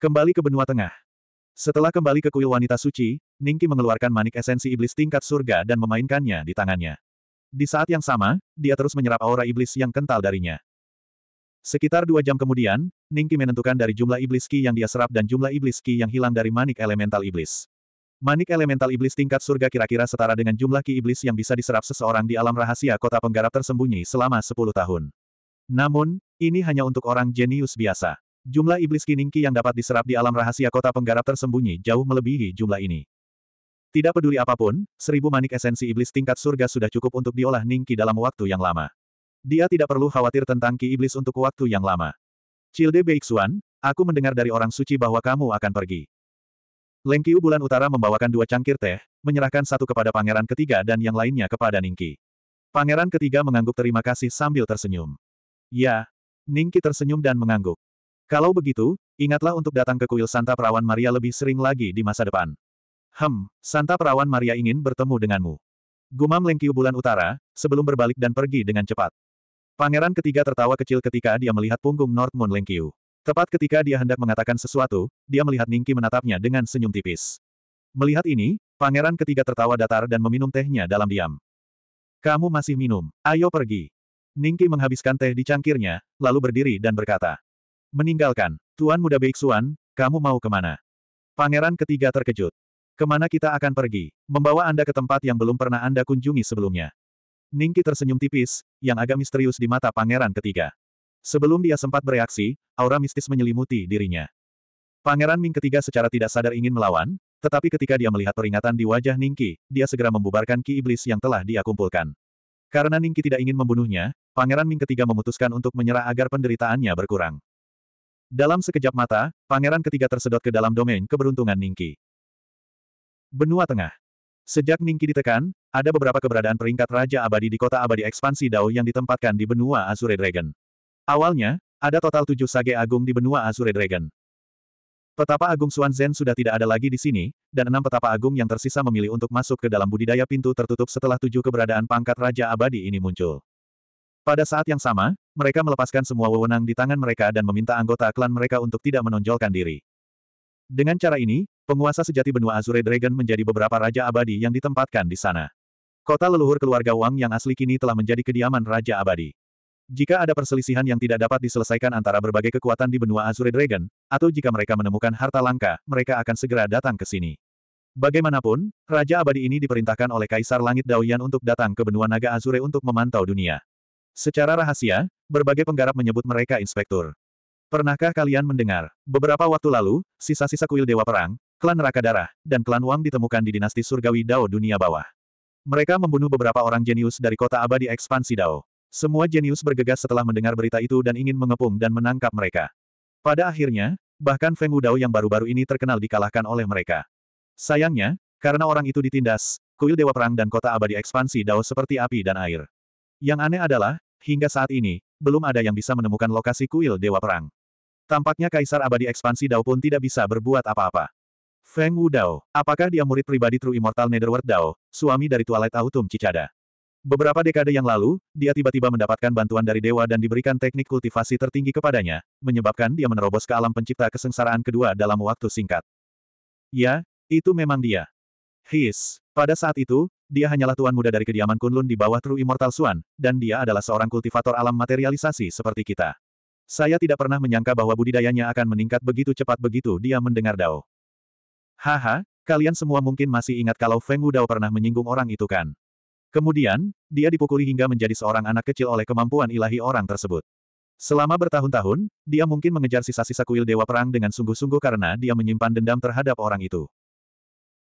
Kembali ke benua tengah. Setelah kembali ke kuil wanita suci, Ningki mengeluarkan manik esensi iblis tingkat surga dan memainkannya di tangannya. Di saat yang sama, dia terus menyerap aura iblis yang kental darinya. Sekitar dua jam kemudian, Ningki menentukan dari jumlah iblis ki yang dia serap dan jumlah iblis ki yang hilang dari manik elemental iblis. Manik elemental iblis tingkat surga kira-kira setara dengan jumlah ki iblis yang bisa diserap seseorang di alam rahasia kota penggarap tersembunyi selama 10 tahun. Namun, ini hanya untuk orang jenius biasa. Jumlah iblis kiningki yang dapat diserap di alam rahasia kota penggarap tersembunyi jauh melebihi jumlah ini. Tidak peduli apapun, seribu manik esensi iblis tingkat surga sudah cukup untuk diolah Ningki dalam waktu yang lama. Dia tidak perlu khawatir tentang ki iblis untuk waktu yang lama. Cilde Beixuan, aku mendengar dari orang suci bahwa kamu akan pergi. Lengkiu bulan utara membawakan dua cangkir teh, menyerahkan satu kepada pangeran ketiga dan yang lainnya kepada Ningki. Pangeran ketiga mengangguk terima kasih sambil tersenyum. Ya, Ningki tersenyum dan mengangguk. Kalau begitu, ingatlah untuk datang ke kuil Santa Perawan Maria lebih sering lagi di masa depan. Hem, Santa Perawan Maria ingin bertemu denganmu. Gumam Lengkiu bulan utara, sebelum berbalik dan pergi dengan cepat. Pangeran ketiga tertawa kecil ketika dia melihat punggung North Moon Lengkiu. Tepat ketika dia hendak mengatakan sesuatu, dia melihat Ningki menatapnya dengan senyum tipis. Melihat ini, pangeran ketiga tertawa datar dan meminum tehnya dalam diam. Kamu masih minum, ayo pergi. Ningki menghabiskan teh di cangkirnya, lalu berdiri dan berkata. Meninggalkan. Tuan muda Beiksuan, kamu mau kemana? Pangeran ketiga terkejut. Kemana kita akan pergi? Membawa Anda ke tempat yang belum pernah Anda kunjungi sebelumnya. Ningki tersenyum tipis, yang agak misterius di mata pangeran ketiga. Sebelum dia sempat bereaksi, aura mistis menyelimuti dirinya. Pangeran Ming ketiga secara tidak sadar ingin melawan, tetapi ketika dia melihat peringatan di wajah Ningki, dia segera membubarkan ki iblis yang telah dia kumpulkan. Karena Ningki tidak ingin membunuhnya, Pangeran Ming ketiga memutuskan untuk menyerah agar penderitaannya berkurang. Dalam sekejap mata, pangeran ketiga tersedot ke dalam domain keberuntungan Ningki. Benua Tengah. Sejak Ningki ditekan, ada beberapa keberadaan peringkat Raja Abadi di kota abadi ekspansi Dao yang ditempatkan di benua Azure Dragon. Awalnya, ada total tujuh sage agung di benua Azure Dragon. Petapa agung Xuan Zhen sudah tidak ada lagi di sini, dan enam petapa agung yang tersisa memilih untuk masuk ke dalam budidaya pintu tertutup setelah tujuh keberadaan pangkat Raja Abadi ini muncul. Pada saat yang sama, mereka melepaskan semua wewenang di tangan mereka dan meminta anggota klan mereka untuk tidak menonjolkan diri. Dengan cara ini, penguasa sejati benua Azure Dragon menjadi beberapa raja abadi yang ditempatkan di sana. Kota leluhur keluarga Wang yang asli kini telah menjadi kediaman raja abadi. Jika ada perselisihan yang tidak dapat diselesaikan antara berbagai kekuatan di benua Azure Dragon, atau jika mereka menemukan harta langka, mereka akan segera datang ke sini. Bagaimanapun, Raja Abadi ini diperintahkan oleh Kaisar Langit Daoyan untuk datang ke benua naga Azure untuk memantau dunia. Secara rahasia, berbagai penggarap menyebut mereka inspektur. Pernahkah kalian mendengar, beberapa waktu lalu, sisa-sisa kuil Dewa Perang, klan Neraka Darah, dan klan Wang ditemukan di dinasti surgawi Dao dunia bawah. Mereka membunuh beberapa orang jenius dari kota abadi ekspansi Dao. Semua jenius bergegas setelah mendengar berita itu dan ingin mengepung dan menangkap mereka. Pada akhirnya, bahkan Feng Wudao yang baru-baru ini terkenal dikalahkan oleh mereka. Sayangnya, karena orang itu ditindas, kuil Dewa Perang dan kota abadi ekspansi Dao seperti api dan air. Yang aneh adalah, Hingga saat ini, belum ada yang bisa menemukan lokasi kuil Dewa Perang. Tampaknya Kaisar Abadi Ekspansi Dao pun tidak bisa berbuat apa-apa. Feng Wu Dao, apakah dia murid pribadi True Immortal Netherworld Dao, suami dari Twilight Autumn Cicada? Beberapa dekade yang lalu, dia tiba-tiba mendapatkan bantuan dari dewa dan diberikan teknik kultivasi tertinggi kepadanya, menyebabkan dia menerobos ke alam pencipta kesengsaraan kedua dalam waktu singkat. Ya, itu memang dia. His. Pada saat itu, dia hanyalah tuan muda dari kediaman Kunlun di bawah True Immortal Suan, dan dia adalah seorang kultivator alam materialisasi seperti kita. Saya tidak pernah menyangka bahwa budidayanya akan meningkat begitu cepat begitu dia mendengar Dao. Haha, kalian semua mungkin masih ingat kalau Feng Wu Dao pernah menyinggung orang itu kan? Kemudian, dia dipukuli hingga menjadi seorang anak kecil oleh kemampuan ilahi orang tersebut. Selama bertahun-tahun, dia mungkin mengejar sisa-sisa kuil Dewa Perang dengan sungguh-sungguh karena dia menyimpan dendam terhadap orang itu.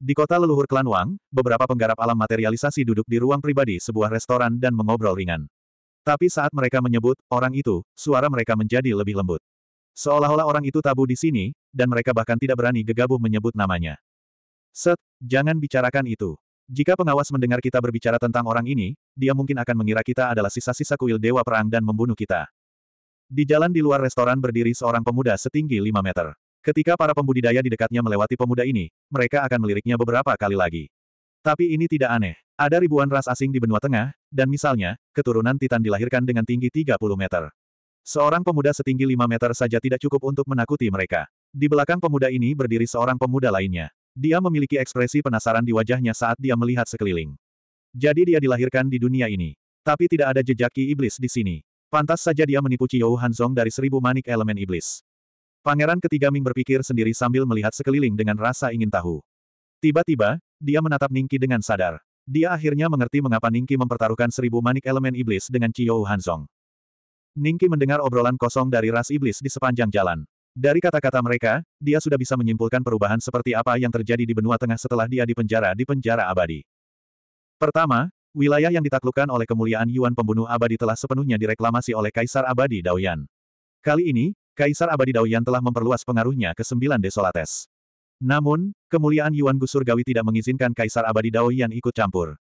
Di kota leluhur klan Wang, beberapa penggarap alam materialisasi duduk di ruang pribadi sebuah restoran dan mengobrol ringan. Tapi saat mereka menyebut orang itu, suara mereka menjadi lebih lembut. Seolah-olah orang itu tabu di sini, dan mereka bahkan tidak berani gegabah menyebut namanya. Set, jangan bicarakan itu. Jika pengawas mendengar kita berbicara tentang orang ini, dia mungkin akan mengira kita adalah sisa-sisa kuil dewa perang dan membunuh kita. Di jalan di luar restoran berdiri seorang pemuda setinggi 5 meter. Ketika para pembudidaya di dekatnya melewati pemuda ini, mereka akan meliriknya beberapa kali lagi. Tapi ini tidak aneh. Ada ribuan ras asing di benua tengah, dan misalnya, keturunan Titan dilahirkan dengan tinggi 30 meter. Seorang pemuda setinggi 5 meter saja tidak cukup untuk menakuti mereka. Di belakang pemuda ini berdiri seorang pemuda lainnya. Dia memiliki ekspresi penasaran di wajahnya saat dia melihat sekeliling. Jadi dia dilahirkan di dunia ini. Tapi tidak ada jejak iblis di sini. Pantas saja dia menipu Chiyo Hanzong dari seribu manik elemen iblis. Pangeran ketiga Ming berpikir sendiri sambil melihat sekeliling dengan rasa ingin tahu. Tiba-tiba, dia menatap Ningki dengan sadar. Dia akhirnya mengerti mengapa Ningki mempertaruhkan seribu manik elemen iblis dengan Chiyou Hanzong. Ningki mendengar obrolan kosong dari ras iblis di sepanjang jalan. Dari kata-kata mereka, dia sudah bisa menyimpulkan perubahan seperti apa yang terjadi di benua tengah setelah dia dipenjara di penjara abadi. Pertama, wilayah yang ditaklukkan oleh kemuliaan Yuan pembunuh abadi telah sepenuhnya direklamasi oleh Kaisar Abadi Daoyan. Kali ini, Kaisar Abadi Daoyan telah memperluas pengaruhnya ke sembilan desolates. Namun, kemuliaan Yuan Gusurgawi tidak mengizinkan Kaisar Abadi Daoyan ikut campur.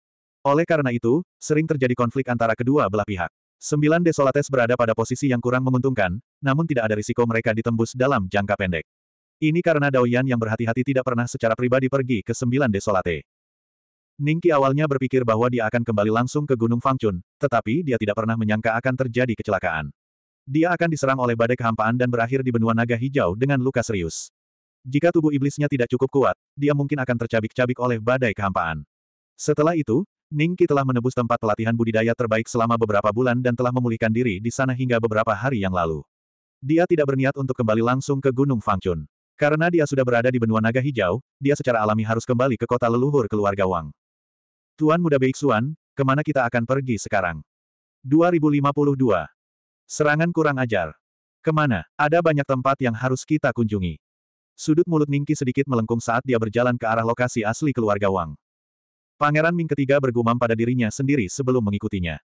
Oleh karena itu, sering terjadi konflik antara kedua belah pihak. Sembilan desolates berada pada posisi yang kurang menguntungkan, namun tidak ada risiko mereka ditembus dalam jangka pendek. Ini karena Daoyan yang berhati-hati tidak pernah secara pribadi pergi ke sembilan desolate. Ningki awalnya berpikir bahwa dia akan kembali langsung ke Gunung Fangchun, tetapi dia tidak pernah menyangka akan terjadi kecelakaan dia akan diserang oleh badai kehampaan dan berakhir di benua naga hijau dengan luka serius. Jika tubuh iblisnya tidak cukup kuat, dia mungkin akan tercabik-cabik oleh badai kehampaan. Setelah itu, Ningki telah menebus tempat pelatihan budidaya terbaik selama beberapa bulan dan telah memulihkan diri di sana hingga beberapa hari yang lalu. Dia tidak berniat untuk kembali langsung ke Gunung Fangchun. Karena dia sudah berada di benua naga hijau, dia secara alami harus kembali ke kota leluhur keluarga Wang. Tuan muda Beixuan, kemana kita akan pergi sekarang? 2052 Serangan kurang ajar. Kemana? Ada banyak tempat yang harus kita kunjungi. Sudut mulut Ningki sedikit melengkung saat dia berjalan ke arah lokasi asli keluarga Wang. Pangeran Ming ketiga bergumam pada dirinya sendiri sebelum mengikutinya.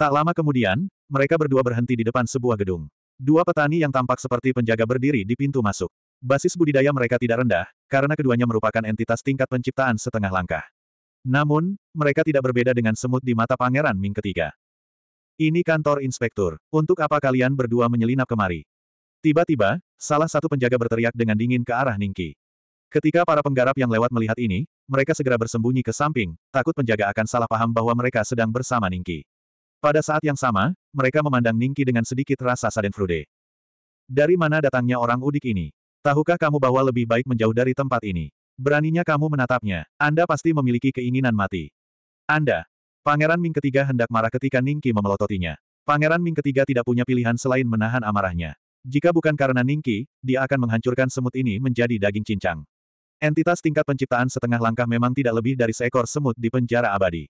Tak lama kemudian, mereka berdua berhenti di depan sebuah gedung. Dua petani yang tampak seperti penjaga berdiri di pintu masuk. Basis budidaya mereka tidak rendah, karena keduanya merupakan entitas tingkat penciptaan setengah langkah. Namun, mereka tidak berbeda dengan semut di mata Pangeran Ming ketiga. Ini kantor inspektur. Untuk apa kalian berdua menyelinap kemari? Tiba-tiba, salah satu penjaga berteriak dengan dingin ke arah Ningki. Ketika para penggarap yang lewat melihat ini, mereka segera bersembunyi ke samping, takut penjaga akan salah paham bahwa mereka sedang bersama Ningki. Pada saat yang sama, mereka memandang Ningki dengan sedikit rasa sadenfrude. Dari mana datangnya orang udik ini? Tahukah kamu bahwa lebih baik menjauh dari tempat ini? Beraninya kamu menatapnya. Anda pasti memiliki keinginan mati. Anda, Pangeran Ming ketiga hendak marah ketika Ningki memelototinya. Pangeran Ming ketiga tidak punya pilihan selain menahan amarahnya. Jika bukan karena Ningki, dia akan menghancurkan semut ini menjadi daging cincang. Entitas tingkat penciptaan setengah langkah memang tidak lebih dari seekor semut di penjara abadi.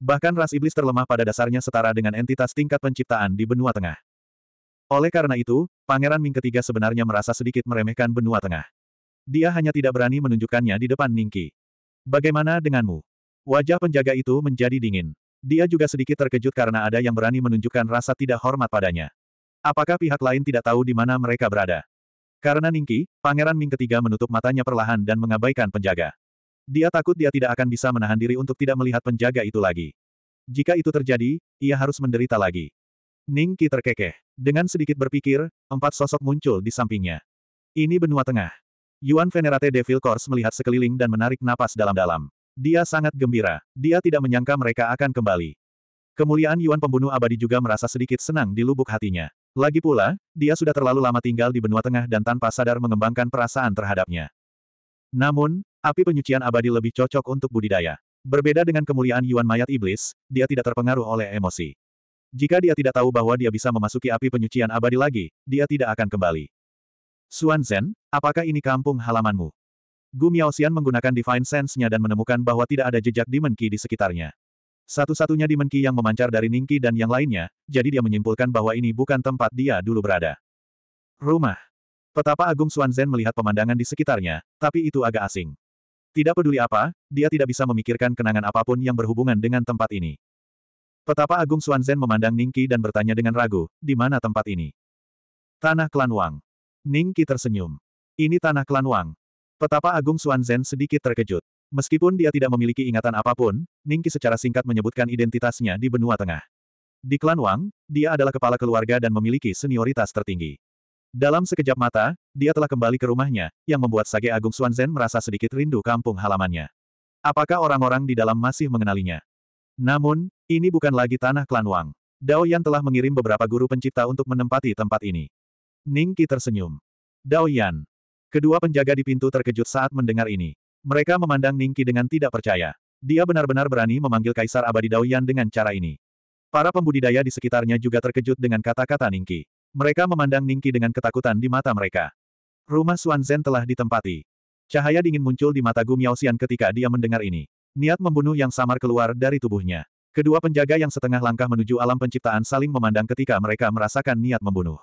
Bahkan ras iblis terlemah pada dasarnya setara dengan entitas tingkat penciptaan di benua tengah. Oleh karena itu, Pangeran Ming ketiga sebenarnya merasa sedikit meremehkan benua tengah. Dia hanya tidak berani menunjukkannya di depan Ningki. Bagaimana denganmu? Wajah penjaga itu menjadi dingin. Dia juga sedikit terkejut karena ada yang berani menunjukkan rasa tidak hormat padanya. Apakah pihak lain tidak tahu di mana mereka berada? Karena Ningki, Pangeran Ming ketiga menutup matanya perlahan dan mengabaikan penjaga. Dia takut dia tidak akan bisa menahan diri untuk tidak melihat penjaga itu lagi. Jika itu terjadi, ia harus menderita lagi. Ningki terkekeh. Dengan sedikit berpikir, empat sosok muncul di sampingnya. Ini benua tengah. Yuan Venerate Devil Course melihat sekeliling dan menarik napas dalam-dalam. Dia sangat gembira. Dia tidak menyangka mereka akan kembali. Kemuliaan Yuan pembunuh abadi juga merasa sedikit senang di lubuk hatinya. Lagi pula, dia sudah terlalu lama tinggal di benua tengah dan tanpa sadar mengembangkan perasaan terhadapnya. Namun, api penyucian abadi lebih cocok untuk budidaya. Berbeda dengan kemuliaan Yuan mayat iblis, dia tidak terpengaruh oleh emosi. Jika dia tidak tahu bahwa dia bisa memasuki api penyucian abadi lagi, dia tidak akan kembali. Suan Zhen, apakah ini kampung halamanmu? Gu Xian menggunakan Divine Sense-nya dan menemukan bahwa tidak ada jejak Demon Qi di sekitarnya. Satu-satunya Demon Qi yang memancar dari Ningki dan yang lainnya, jadi dia menyimpulkan bahwa ini bukan tempat dia dulu berada. Rumah. Petapa Agung Xuanzhen melihat pemandangan di sekitarnya, tapi itu agak asing. Tidak peduli apa, dia tidak bisa memikirkan kenangan apapun yang berhubungan dengan tempat ini. Petapa Agung Xuanzhen memandang Ningki dan bertanya dengan ragu, di mana tempat ini? Tanah Klan Wang. Ningki tersenyum. Ini Tanah Klan Wang, Petapa Agung Zhen sedikit terkejut. Meskipun dia tidak memiliki ingatan apapun, Ningki secara singkat menyebutkan identitasnya di benua tengah. Di klan Wang, dia adalah kepala keluarga dan memiliki senioritas tertinggi. Dalam sekejap mata, dia telah kembali ke rumahnya, yang membuat Sage Agung Zhen merasa sedikit rindu kampung halamannya. Apakah orang-orang di dalam masih mengenalinya? Namun, ini bukan lagi tanah klan Wang. Dao Yan telah mengirim beberapa guru pencipta untuk menempati tempat ini. Ningki tersenyum. Dao Yan, Kedua penjaga di pintu terkejut saat mendengar ini. Mereka memandang Ningki dengan tidak percaya. Dia benar-benar berani memanggil Kaisar Abadi Daoyan dengan cara ini. Para pembudidaya di sekitarnya juga terkejut dengan kata-kata Ningki. Mereka memandang Ningki dengan ketakutan di mata mereka. Rumah Xuanzhen telah ditempati. Cahaya dingin muncul di mata Gu Xian ketika dia mendengar ini. Niat membunuh yang samar keluar dari tubuhnya. Kedua penjaga yang setengah langkah menuju alam penciptaan saling memandang ketika mereka merasakan niat membunuh.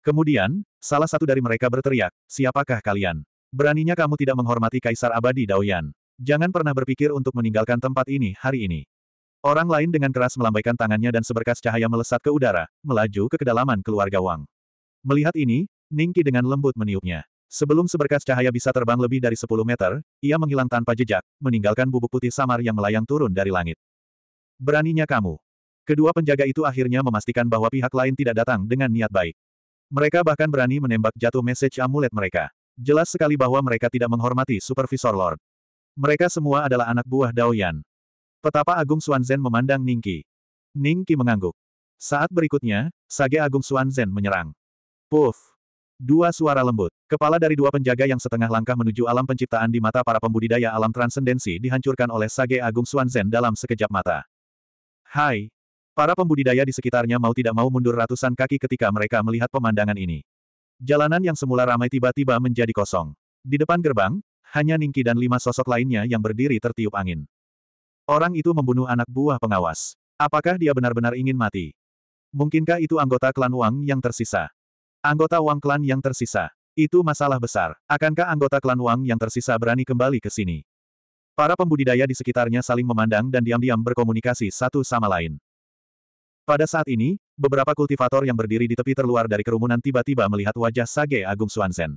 Kemudian, salah satu dari mereka berteriak, siapakah kalian? Beraninya kamu tidak menghormati Kaisar Abadi Daoyan. Jangan pernah berpikir untuk meninggalkan tempat ini hari ini. Orang lain dengan keras melambaikan tangannya dan seberkas cahaya melesat ke udara, melaju ke kedalaman keluarga Wang. Melihat ini, Ningki dengan lembut meniupnya. Sebelum seberkas cahaya bisa terbang lebih dari 10 meter, ia menghilang tanpa jejak, meninggalkan bubuk putih samar yang melayang turun dari langit. Beraninya kamu. Kedua penjaga itu akhirnya memastikan bahwa pihak lain tidak datang dengan niat baik. Mereka bahkan berani menembak jatuh message amulet mereka. Jelas sekali bahwa mereka tidak menghormati Supervisor Lord. Mereka semua adalah anak buah Dao Yan. Petapa Agung Zen memandang Ningki. Ningki mengangguk. Saat berikutnya, Sage Agung Zen menyerang. Puff! Dua suara lembut. Kepala dari dua penjaga yang setengah langkah menuju alam penciptaan di mata para pembudidaya alam transendensi dihancurkan oleh Sage Agung Zen dalam sekejap mata. Hai, Para pembudidaya di sekitarnya mau tidak mau mundur ratusan kaki ketika mereka melihat pemandangan ini. Jalanan yang semula ramai tiba-tiba menjadi kosong. Di depan gerbang, hanya Ningki dan lima sosok lainnya yang berdiri tertiup angin. Orang itu membunuh anak buah pengawas. Apakah dia benar-benar ingin mati? Mungkinkah itu anggota klan Wang yang tersisa? Anggota Wang klan yang tersisa. Itu masalah besar. Akankah anggota klan Wang yang tersisa berani kembali ke sini? Para pembudidaya di sekitarnya saling memandang dan diam-diam berkomunikasi satu sama lain. Pada saat ini, beberapa kultivator yang berdiri di tepi terluar dari kerumunan tiba-tiba melihat wajah Sage Agung Suansen.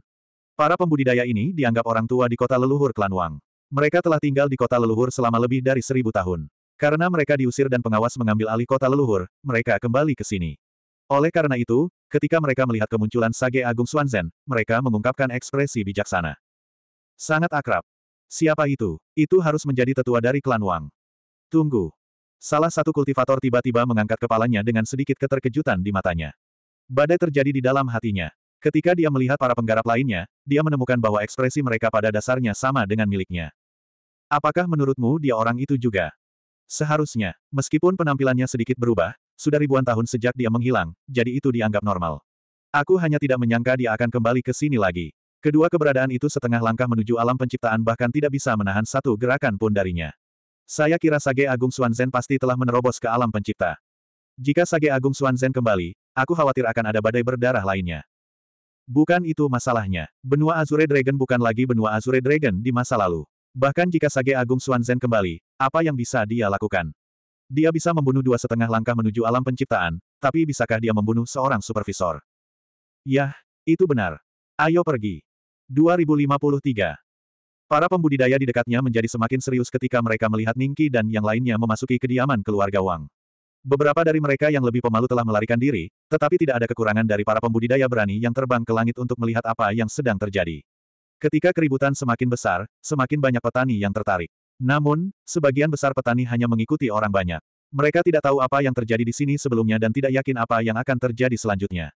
Para pembudidaya ini dianggap orang tua di kota leluhur klan Wang. Mereka telah tinggal di kota leluhur selama lebih dari seribu tahun. Karena mereka diusir dan pengawas mengambil alih kota leluhur, mereka kembali ke sini. Oleh karena itu, ketika mereka melihat kemunculan Sage Agung Suansen, mereka mengungkapkan ekspresi bijaksana. Sangat akrab. Siapa itu? Itu harus menjadi tetua dari klan Wang. Tunggu, Salah satu kultivator tiba-tiba mengangkat kepalanya dengan sedikit keterkejutan di matanya. Badai terjadi di dalam hatinya. Ketika dia melihat para penggarap lainnya, dia menemukan bahwa ekspresi mereka pada dasarnya sama dengan miliknya. Apakah menurutmu dia orang itu juga? Seharusnya, meskipun penampilannya sedikit berubah, sudah ribuan tahun sejak dia menghilang, jadi itu dianggap normal. Aku hanya tidak menyangka dia akan kembali ke sini lagi. Kedua keberadaan itu setengah langkah menuju alam penciptaan bahkan tidak bisa menahan satu gerakan pun darinya. Saya kira Sage Agung Suanzen pasti telah menerobos ke alam pencipta. Jika Sage Agung Suanzen kembali, aku khawatir akan ada badai berdarah lainnya. Bukan itu masalahnya. Benua Azure Dragon bukan lagi benua Azure Dragon di masa lalu. Bahkan jika Sage Agung Suanzen kembali, apa yang bisa dia lakukan? Dia bisa membunuh dua setengah langkah menuju alam penciptaan, tapi bisakah dia membunuh seorang supervisor? Yah, itu benar. Ayo pergi. 2053 Para pembudidaya di dekatnya menjadi semakin serius ketika mereka melihat Ningki dan yang lainnya memasuki kediaman keluarga Wang. Beberapa dari mereka yang lebih pemalu telah melarikan diri, tetapi tidak ada kekurangan dari para pembudidaya berani yang terbang ke langit untuk melihat apa yang sedang terjadi. Ketika keributan semakin besar, semakin banyak petani yang tertarik. Namun, sebagian besar petani hanya mengikuti orang banyak. Mereka tidak tahu apa yang terjadi di sini sebelumnya dan tidak yakin apa yang akan terjadi selanjutnya.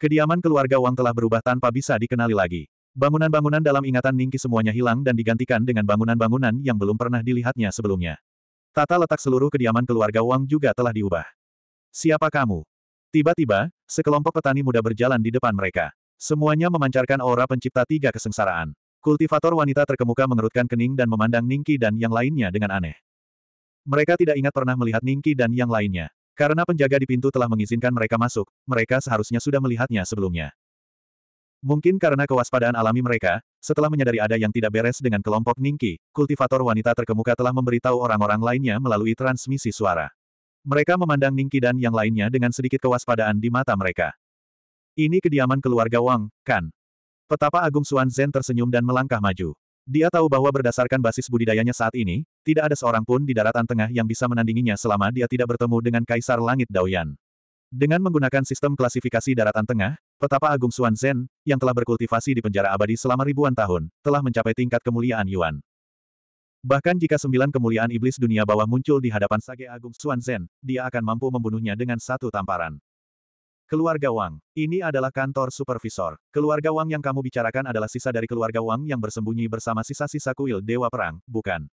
Kediaman keluarga Wang telah berubah tanpa bisa dikenali lagi. Bangunan-bangunan dalam ingatan Ningki semuanya hilang dan digantikan dengan bangunan-bangunan yang belum pernah dilihatnya sebelumnya. Tata letak seluruh kediaman keluarga Wang juga telah diubah. Siapa kamu? Tiba-tiba, sekelompok petani muda berjalan di depan mereka. Semuanya memancarkan aura pencipta tiga kesengsaraan. Kultivator wanita terkemuka mengerutkan kening dan memandang Ningki dan yang lainnya dengan aneh. Mereka tidak ingat pernah melihat Ningki dan yang lainnya. Karena penjaga di pintu telah mengizinkan mereka masuk, mereka seharusnya sudah melihatnya sebelumnya. Mungkin karena kewaspadaan alami mereka, setelah menyadari ada yang tidak beres dengan kelompok Ningki, kultivator wanita terkemuka telah memberitahu orang-orang lainnya melalui transmisi suara. Mereka memandang Ningki dan yang lainnya dengan sedikit kewaspadaan di mata mereka. Ini kediaman keluarga Wang, kan? Petapa Agung Suan Zen tersenyum dan melangkah maju. Dia tahu bahwa berdasarkan basis budidayanya saat ini, tidak ada seorang pun di daratan tengah yang bisa menandinginya selama dia tidak bertemu dengan Kaisar Langit Daoyan. Dengan menggunakan sistem klasifikasi daratan tengah, Petapa Agung Suan Zhen, yang telah berkultivasi di penjara abadi selama ribuan tahun, telah mencapai tingkat kemuliaan Yuan. Bahkan jika sembilan kemuliaan iblis dunia bawah muncul di hadapan Sage Agung Suan Zhen, dia akan mampu membunuhnya dengan satu tamparan. Keluarga Wang, ini adalah kantor supervisor. Keluarga Wang yang kamu bicarakan adalah sisa dari keluarga Wang yang bersembunyi bersama sisa-sisa kuil Dewa Perang, bukan?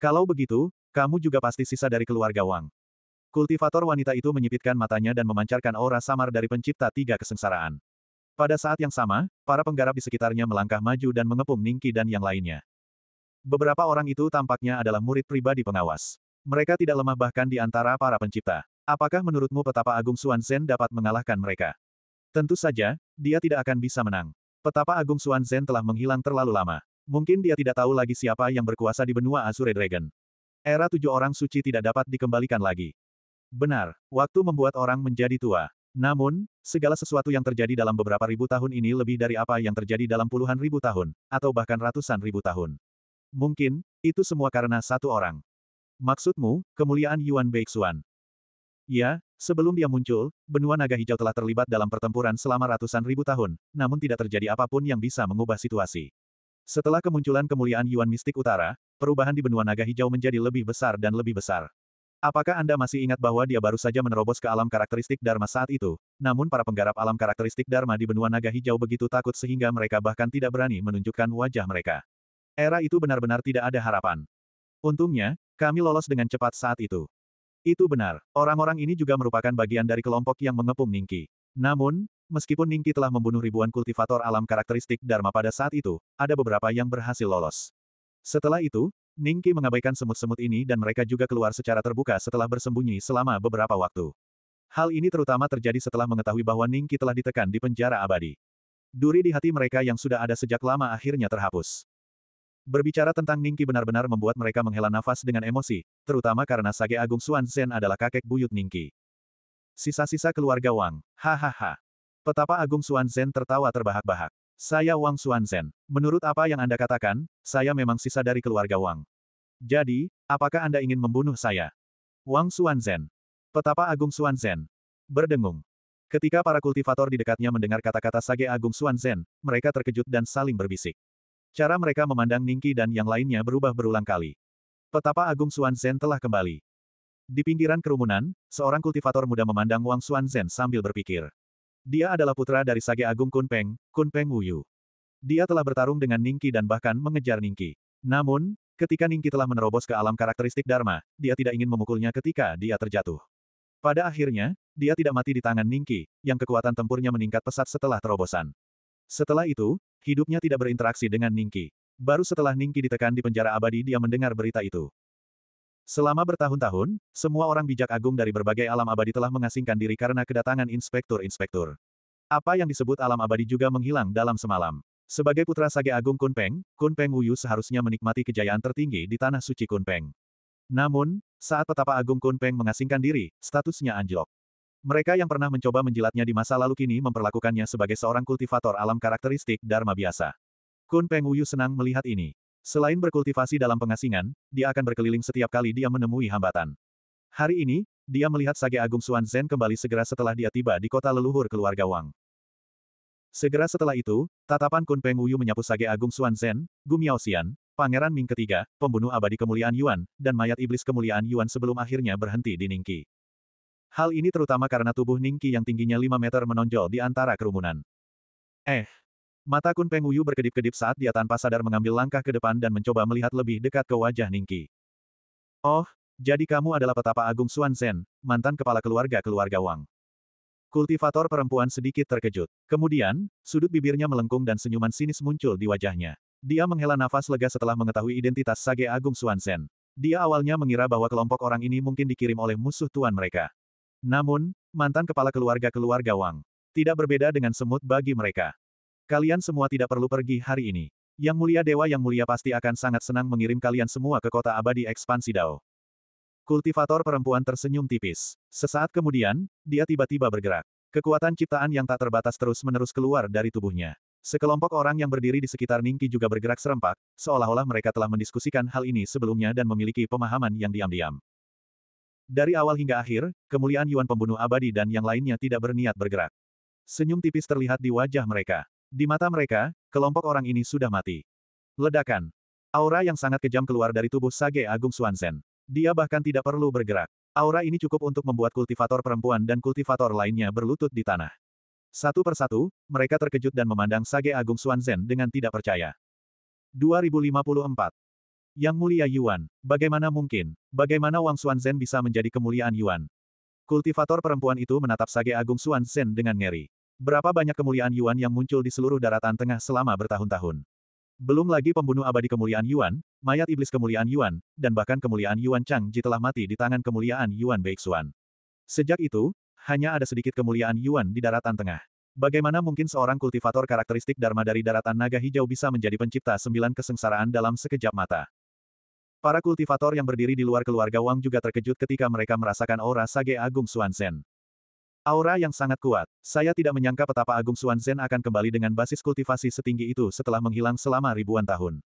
Kalau begitu, kamu juga pasti sisa dari keluarga Wang. Kultivator wanita itu menyipitkan matanya dan memancarkan aura samar dari pencipta tiga kesengsaraan. Pada saat yang sama, para penggarap di sekitarnya melangkah maju dan mengepung Ningki dan yang lainnya. Beberapa orang itu tampaknya adalah murid pribadi pengawas. Mereka tidak lemah bahkan di antara para pencipta. Apakah menurutmu petapa Agung Suan Zen dapat mengalahkan mereka? Tentu saja, dia tidak akan bisa menang. Petapa Agung Suan Zen telah menghilang terlalu lama. Mungkin dia tidak tahu lagi siapa yang berkuasa di benua Azure Dragon. Era tujuh orang suci tidak dapat dikembalikan lagi. Benar, waktu membuat orang menjadi tua. Namun, segala sesuatu yang terjadi dalam beberapa ribu tahun ini lebih dari apa yang terjadi dalam puluhan ribu tahun, atau bahkan ratusan ribu tahun. Mungkin, itu semua karena satu orang. Maksudmu, kemuliaan Yuan Beixuan. Ya, sebelum dia muncul, benua naga hijau telah terlibat dalam pertempuran selama ratusan ribu tahun, namun tidak terjadi apapun yang bisa mengubah situasi. Setelah kemunculan kemuliaan Yuan Mistik Utara, perubahan di benua naga hijau menjadi lebih besar dan lebih besar. Apakah Anda masih ingat bahwa dia baru saja menerobos ke alam karakteristik Dharma saat itu? Namun para penggarap alam karakteristik Dharma di benua naga hijau begitu takut sehingga mereka bahkan tidak berani menunjukkan wajah mereka. Era itu benar-benar tidak ada harapan. Untungnya, kami lolos dengan cepat saat itu. Itu benar, orang-orang ini juga merupakan bagian dari kelompok yang mengepung Ningki. Namun, meskipun Ningki telah membunuh ribuan kultivator alam karakteristik Dharma pada saat itu, ada beberapa yang berhasil lolos. Setelah itu, Ningki mengabaikan semut-semut ini dan mereka juga keluar secara terbuka setelah bersembunyi selama beberapa waktu. Hal ini terutama terjadi setelah mengetahui bahwa Ningki telah ditekan di penjara abadi. Duri di hati mereka yang sudah ada sejak lama akhirnya terhapus. Berbicara tentang Ningki benar-benar membuat mereka menghela nafas dengan emosi, terutama karena Sage Agung Suan Zen adalah kakek buyut Ningki. Sisa-sisa keluarga Wang, hahaha. Petapa Agung Suan Zen tertawa terbahak-bahak. Saya Wang Xuanzen. Menurut apa yang Anda katakan, saya memang sisa dari keluarga Wang. Jadi, apakah Anda ingin membunuh saya? Wang Xuanzen. Petapa Agung Xuanzen. Berdengung. Ketika para kultivator di dekatnya mendengar kata-kata Sage Agung Xuanzen, mereka terkejut dan saling berbisik. Cara mereka memandang Ningki dan yang lainnya berubah berulang kali. Petapa Agung Xuanzen telah kembali. Di pinggiran kerumunan, seorang kultivator muda memandang Wang Xuanzen sambil berpikir. Dia adalah putra dari Sage Agung Kunpeng, Kunpeng Wuyu. Dia telah bertarung dengan Ningki dan bahkan mengejar Ningki. Namun, ketika Ningki telah menerobos ke alam karakteristik Dharma, dia tidak ingin memukulnya ketika dia terjatuh. Pada akhirnya, dia tidak mati di tangan Ningki, yang kekuatan tempurnya meningkat pesat setelah terobosan. Setelah itu, hidupnya tidak berinteraksi dengan Ningki. Baru setelah Ningki ditekan di penjara abadi dia mendengar berita itu. Selama bertahun-tahun, semua orang bijak agung dari berbagai alam abadi telah mengasingkan diri karena kedatangan inspektur-inspektur. Apa yang disebut alam abadi juga menghilang dalam semalam. Sebagai putra Sage Agung Kunpeng, Kunpeng Wuyu seharusnya menikmati kejayaan tertinggi di Tanah Suci Kunpeng. Namun, saat petapa Agung Kunpeng mengasingkan diri, statusnya anjlok. Mereka yang pernah mencoba menjilatnya di masa lalu kini memperlakukannya sebagai seorang kultivator alam karakteristik Dharma biasa. Kunpeng Wuyu senang melihat ini. Selain berkultivasi dalam pengasingan, dia akan berkeliling setiap kali dia menemui hambatan. Hari ini, dia melihat Sage Agung Suan Zen kembali segera setelah dia tiba di kota leluhur keluarga Wang. Segera setelah itu, tatapan Kun Peng Wuyu menyapu Sage Agung Suan Zen, Gum Yao Xian, Pangeran Ming ketiga, pembunuh abadi kemuliaan Yuan, dan mayat iblis kemuliaan Yuan sebelum akhirnya berhenti di Ningqi. Hal ini terutama karena tubuh Ningqi yang tingginya 5 meter menonjol di antara kerumunan. Eh, Mata Kun Peng Uyu berkedip-kedip saat dia tanpa sadar mengambil langkah ke depan dan mencoba melihat lebih dekat ke wajah Ningki. Oh, jadi kamu adalah petapa agung Suan Zen, mantan kepala keluarga keluarga Wang. Kultivator perempuan sedikit terkejut. Kemudian, sudut bibirnya melengkung dan senyuman sinis muncul di wajahnya. Dia menghela nafas lega setelah mengetahui identitas Sage Agung Suan Zen. Dia awalnya mengira bahwa kelompok orang ini mungkin dikirim oleh musuh tuan mereka. Namun, mantan kepala keluarga keluarga Wang tidak berbeda dengan semut bagi mereka. Kalian semua tidak perlu pergi hari ini. Yang mulia Dewa Yang Mulia pasti akan sangat senang mengirim kalian semua ke kota abadi ekspansi Dao. Kultivator perempuan tersenyum tipis. Sesaat kemudian, dia tiba-tiba bergerak. Kekuatan ciptaan yang tak terbatas terus-menerus keluar dari tubuhnya. Sekelompok orang yang berdiri di sekitar Ningki juga bergerak serempak, seolah-olah mereka telah mendiskusikan hal ini sebelumnya dan memiliki pemahaman yang diam-diam. Dari awal hingga akhir, kemuliaan Yuan Pembunuh Abadi dan yang lainnya tidak berniat bergerak. Senyum tipis terlihat di wajah mereka. Di mata mereka, kelompok orang ini sudah mati. Ledakan. Aura yang sangat kejam keluar dari tubuh Sage Agung Suansen. Dia bahkan tidak perlu bergerak. Aura ini cukup untuk membuat kultivator perempuan dan kultivator lainnya berlutut di tanah. Satu persatu, mereka terkejut dan memandang Sage Agung Suansen dengan tidak percaya. 2054. Yang Mulia Yuan, bagaimana mungkin, bagaimana Wang Suansen bisa menjadi kemuliaan Yuan? Kultivator perempuan itu menatap Sage Agung Suansen dengan ngeri. Berapa banyak kemuliaan Yuan yang muncul di seluruh daratan tengah selama bertahun-tahun. Belum lagi pembunuh abadi kemuliaan Yuan, mayat iblis kemuliaan Yuan, dan bahkan kemuliaan Yuan Chang Ji telah mati di tangan kemuliaan Yuan Beixuan. Sejak itu, hanya ada sedikit kemuliaan Yuan di daratan tengah. Bagaimana mungkin seorang kultivator karakteristik Dharma dari daratan naga hijau bisa menjadi pencipta sembilan kesengsaraan dalam sekejap mata? Para kultivator yang berdiri di luar keluarga Wang juga terkejut ketika mereka merasakan aura Sage Agung Suansen. Aura yang sangat kuat. Saya tidak menyangka petapa Agung Suan Zen akan kembali dengan basis kultivasi setinggi itu setelah menghilang selama ribuan tahun.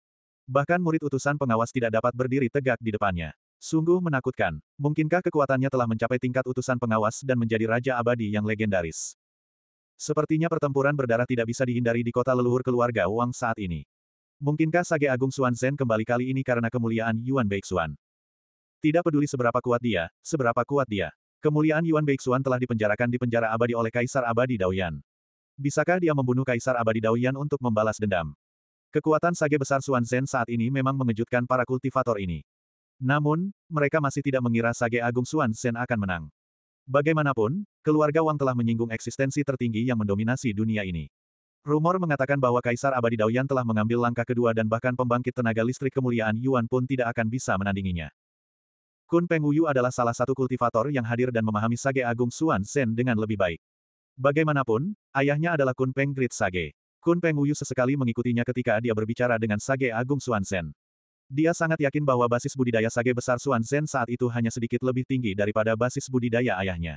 Bahkan murid utusan pengawas tidak dapat berdiri tegak di depannya. Sungguh menakutkan. Mungkinkah kekuatannya telah mencapai tingkat utusan pengawas dan menjadi raja abadi yang legendaris? Sepertinya pertempuran berdarah tidak bisa dihindari di kota leluhur keluarga Wang saat ini. Mungkinkah Sage Agung Suan Zen kembali kali ini karena kemuliaan Yuan Suan? Tidak peduli seberapa kuat dia, seberapa kuat dia. Kemuliaan Yuan Beixuan telah dipenjarakan di penjara abadi oleh Kaisar Abadi Daoyan. Bisakah dia membunuh Kaisar Abadi Daoyan untuk membalas dendam? Kekuatan sage besar Xuan Zhen saat ini memang mengejutkan para kultivator ini. Namun, mereka masih tidak mengira sage agung Xuan Zhen akan menang. Bagaimanapun, keluarga Wang telah menyinggung eksistensi tertinggi yang mendominasi dunia ini. Rumor mengatakan bahwa Kaisar Abadi Daoyan telah mengambil langkah kedua dan bahkan pembangkit tenaga listrik kemuliaan Yuan pun tidak akan bisa menandinginya. Kun Peng Uyu adalah salah satu kultivator yang hadir dan memahami Sage Agung Suan Sen dengan lebih baik. Bagaimanapun, ayahnya adalah Kun Peng Grit Sage. Kun Peng Uyu sesekali mengikutinya ketika dia berbicara dengan Sage Agung Suan Sen. Dia sangat yakin bahwa basis budidaya Sage besar Suan Sen saat itu hanya sedikit lebih tinggi daripada basis budidaya ayahnya.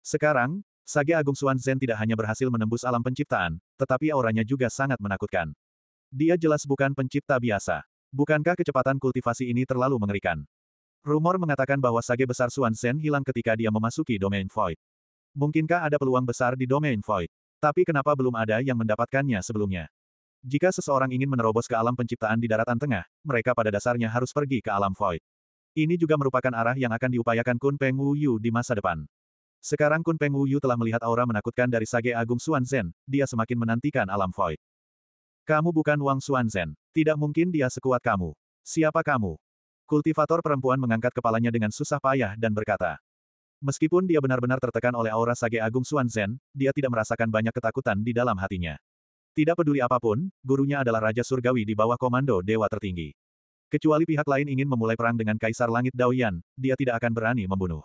Sekarang, Sage Agung Suan Sen tidak hanya berhasil menembus alam penciptaan, tetapi auranya juga sangat menakutkan. Dia jelas bukan pencipta biasa. Bukankah kecepatan kultivasi ini terlalu mengerikan? Rumor mengatakan bahwa sage besar Xuan Zhen hilang ketika dia memasuki domain void. Mungkinkah ada peluang besar di domain void? Tapi kenapa belum ada yang mendapatkannya sebelumnya? Jika seseorang ingin menerobos ke alam penciptaan di daratan tengah, mereka pada dasarnya harus pergi ke alam void. Ini juga merupakan arah yang akan diupayakan Kun Peng Wu Yu di masa depan. Sekarang Kun Peng Wu Yu telah melihat aura menakutkan dari Sage Agung Xuan Zhen, dia semakin menantikan alam void. Kamu bukan Wang Xuan Zhen. Tidak mungkin dia sekuat kamu. Siapa kamu? Kultivator perempuan mengangkat kepalanya dengan susah payah dan berkata. Meskipun dia benar-benar tertekan oleh aura Sage Agung Zen, dia tidak merasakan banyak ketakutan di dalam hatinya. Tidak peduli apapun, gurunya adalah Raja Surgawi di bawah komando Dewa Tertinggi. Kecuali pihak lain ingin memulai perang dengan Kaisar Langit Daoyan, dia tidak akan berani membunuh.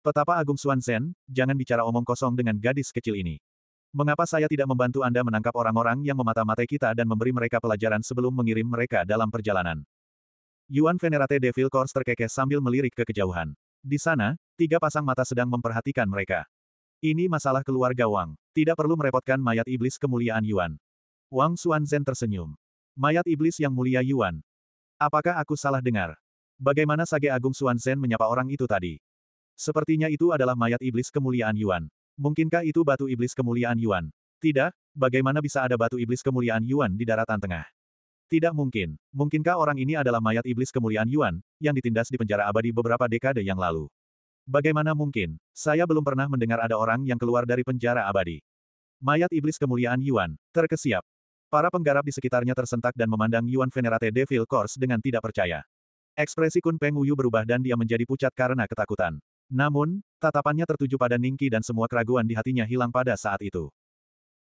Petapa Agung Zen, jangan bicara omong kosong dengan gadis kecil ini. Mengapa saya tidak membantu Anda menangkap orang-orang yang memata-matai kita dan memberi mereka pelajaran sebelum mengirim mereka dalam perjalanan? Yuan Venerate Devil Course terkekeh sambil melirik ke kejauhan. Di sana, tiga pasang mata sedang memperhatikan mereka. Ini masalah keluarga Wang. Tidak perlu merepotkan mayat iblis kemuliaan Yuan. Wang Zhen tersenyum. Mayat iblis yang mulia Yuan. Apakah aku salah dengar? Bagaimana Sage Agung Zhen menyapa orang itu tadi? Sepertinya itu adalah mayat iblis kemuliaan Yuan. Mungkinkah itu batu iblis kemuliaan Yuan? Tidak, bagaimana bisa ada batu iblis kemuliaan Yuan di daratan tengah? Tidak mungkin. Mungkinkah orang ini adalah mayat iblis kemuliaan Yuan, yang ditindas di penjara abadi beberapa dekade yang lalu? Bagaimana mungkin? Saya belum pernah mendengar ada orang yang keluar dari penjara abadi. Mayat iblis kemuliaan Yuan, terkesiap. Para penggarap di sekitarnya tersentak dan memandang Yuan Venerate Devil Course dengan tidak percaya. Ekspresi Kun Peng Wuyu berubah dan dia menjadi pucat karena ketakutan. Namun, tatapannya tertuju pada Ningki dan semua keraguan di hatinya hilang pada saat itu.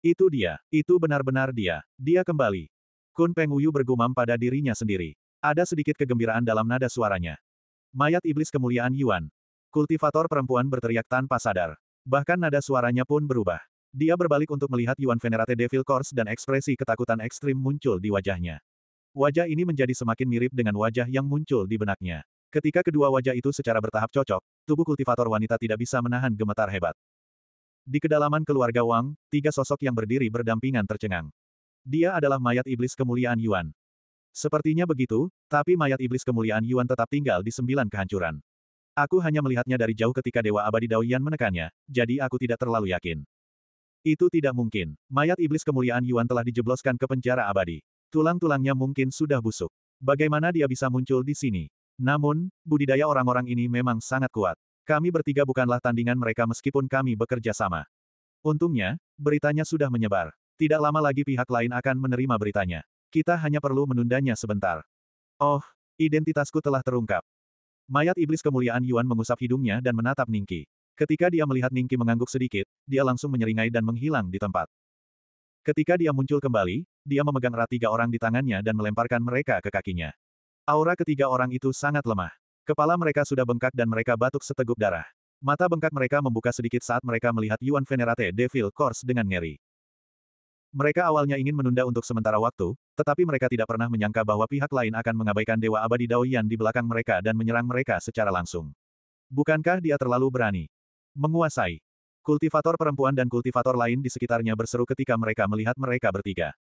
Itu dia, itu benar-benar dia. Dia kembali. Kun Peng Uyu bergumam pada dirinya sendiri. Ada sedikit kegembiraan dalam nada suaranya. Mayat iblis kemuliaan Yuan. Kultivator perempuan berteriak tanpa sadar. Bahkan nada suaranya pun berubah. Dia berbalik untuk melihat Yuan Venerate Devil Course dan ekspresi ketakutan ekstrim muncul di wajahnya. Wajah ini menjadi semakin mirip dengan wajah yang muncul di benaknya. Ketika kedua wajah itu secara bertahap cocok, tubuh kultivator wanita tidak bisa menahan gemetar hebat. Di kedalaman keluarga Wang, tiga sosok yang berdiri berdampingan tercengang. Dia adalah mayat iblis kemuliaan Yuan. Sepertinya begitu, tapi mayat iblis kemuliaan Yuan tetap tinggal di sembilan kehancuran. Aku hanya melihatnya dari jauh ketika Dewa Abadi Daoyan menekannya, jadi aku tidak terlalu yakin. Itu tidak mungkin. Mayat iblis kemuliaan Yuan telah dijebloskan ke penjara abadi. Tulang-tulangnya mungkin sudah busuk. Bagaimana dia bisa muncul di sini? Namun, budidaya orang-orang ini memang sangat kuat. Kami bertiga bukanlah tandingan mereka meskipun kami bekerja sama. Untungnya, beritanya sudah menyebar. Tidak lama lagi pihak lain akan menerima beritanya. Kita hanya perlu menundanya sebentar. Oh, identitasku telah terungkap. Mayat iblis kemuliaan Yuan mengusap hidungnya dan menatap Ningki. Ketika dia melihat Ningki mengangguk sedikit, dia langsung menyeringai dan menghilang di tempat. Ketika dia muncul kembali, dia memegang erat tiga orang di tangannya dan melemparkan mereka ke kakinya. Aura ketiga orang itu sangat lemah. Kepala mereka sudah bengkak dan mereka batuk seteguk darah. Mata bengkak mereka membuka sedikit saat mereka melihat Yuan Venerate Devil Course dengan ngeri. Mereka awalnya ingin menunda untuk sementara waktu, tetapi mereka tidak pernah menyangka bahwa pihak lain akan mengabaikan Dewa Abadi Daoyan di belakang mereka dan menyerang mereka secara langsung. Bukankah dia terlalu berani? Menguasai. Kultivator perempuan dan kultivator lain di sekitarnya berseru ketika mereka melihat mereka bertiga.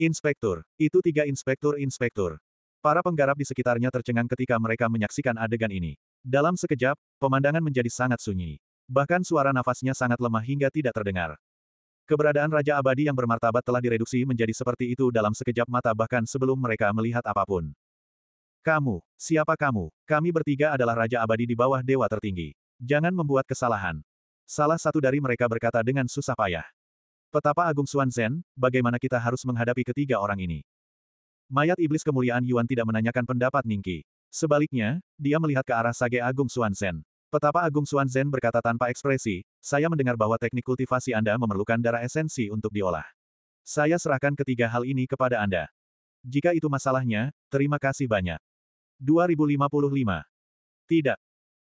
Inspektur. Itu tiga inspektur-inspektur. Para penggarap di sekitarnya tercengang ketika mereka menyaksikan adegan ini. Dalam sekejap, pemandangan menjadi sangat sunyi. Bahkan suara nafasnya sangat lemah hingga tidak terdengar. Keberadaan Raja Abadi yang bermartabat telah direduksi menjadi seperti itu dalam sekejap mata bahkan sebelum mereka melihat apapun. Kamu, siapa kamu? Kami bertiga adalah Raja Abadi di bawah Dewa Tertinggi. Jangan membuat kesalahan. Salah satu dari mereka berkata dengan susah payah. Petapa Agung Suan Zen, bagaimana kita harus menghadapi ketiga orang ini? Mayat Iblis Kemuliaan Yuan tidak menanyakan pendapat Ningki. Sebaliknya, dia melihat ke arah Sage Agung Suan Zen. Petapa Agung Suan Zen berkata tanpa ekspresi, saya mendengar bahwa teknik kultivasi Anda memerlukan darah esensi untuk diolah. Saya serahkan ketiga hal ini kepada Anda. Jika itu masalahnya, terima kasih banyak. 2055. Tidak.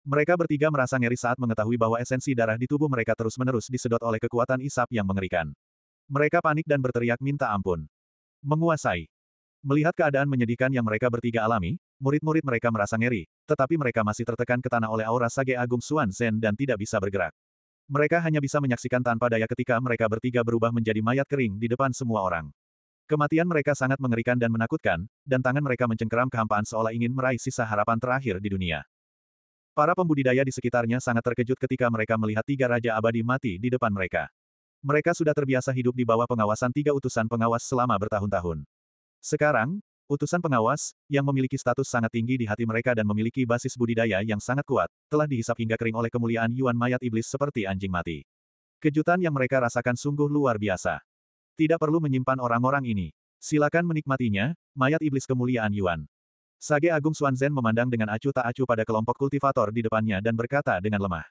Mereka bertiga merasa ngeri saat mengetahui bahwa esensi darah di tubuh mereka terus-menerus disedot oleh kekuatan isap yang mengerikan. Mereka panik dan berteriak minta ampun. Menguasai. Melihat keadaan menyedihkan yang mereka bertiga alami, Murid-murid mereka merasa ngeri, tetapi mereka masih tertekan ke tanah oleh aura Sage Agung Suan Zhen dan tidak bisa bergerak. Mereka hanya bisa menyaksikan tanpa daya ketika mereka bertiga berubah menjadi mayat kering di depan semua orang. Kematian mereka sangat mengerikan dan menakutkan, dan tangan mereka mencengkeram kehampaan seolah ingin meraih sisa harapan terakhir di dunia. Para pembudidaya di sekitarnya sangat terkejut ketika mereka melihat tiga raja abadi mati di depan mereka. Mereka sudah terbiasa hidup di bawah pengawasan tiga utusan pengawas selama bertahun-tahun. Sekarang, Utusan pengawas, yang memiliki status sangat tinggi di hati mereka dan memiliki basis budidaya yang sangat kuat, telah dihisap hingga kering oleh kemuliaan Yuan mayat iblis seperti anjing mati. Kejutan yang mereka rasakan sungguh luar biasa. Tidak perlu menyimpan orang-orang ini. Silakan menikmatinya, mayat iblis kemuliaan Yuan. Sage Agung Zhen memandang dengan acuh tak acuh pada kelompok kultivator di depannya dan berkata dengan lemah.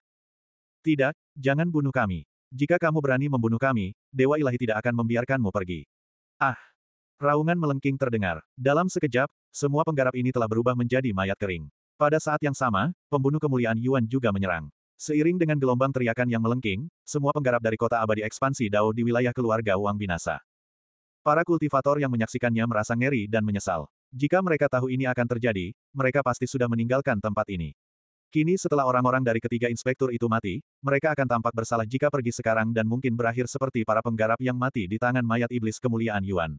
Tidak, jangan bunuh kami. Jika kamu berani membunuh kami, Dewa Ilahi tidak akan membiarkanmu pergi. Ah! Raungan melengking terdengar. Dalam sekejap, semua penggarap ini telah berubah menjadi mayat kering. Pada saat yang sama, pembunuh kemuliaan Yuan juga menyerang. Seiring dengan gelombang teriakan yang melengking, semua penggarap dari kota abadi ekspansi Dao di wilayah keluarga Wang binasa. Para kultivator yang menyaksikannya merasa ngeri dan menyesal. Jika mereka tahu ini akan terjadi, mereka pasti sudah meninggalkan tempat ini. Kini setelah orang-orang dari ketiga inspektur itu mati, mereka akan tampak bersalah jika pergi sekarang dan mungkin berakhir seperti para penggarap yang mati di tangan mayat iblis kemuliaan Yuan.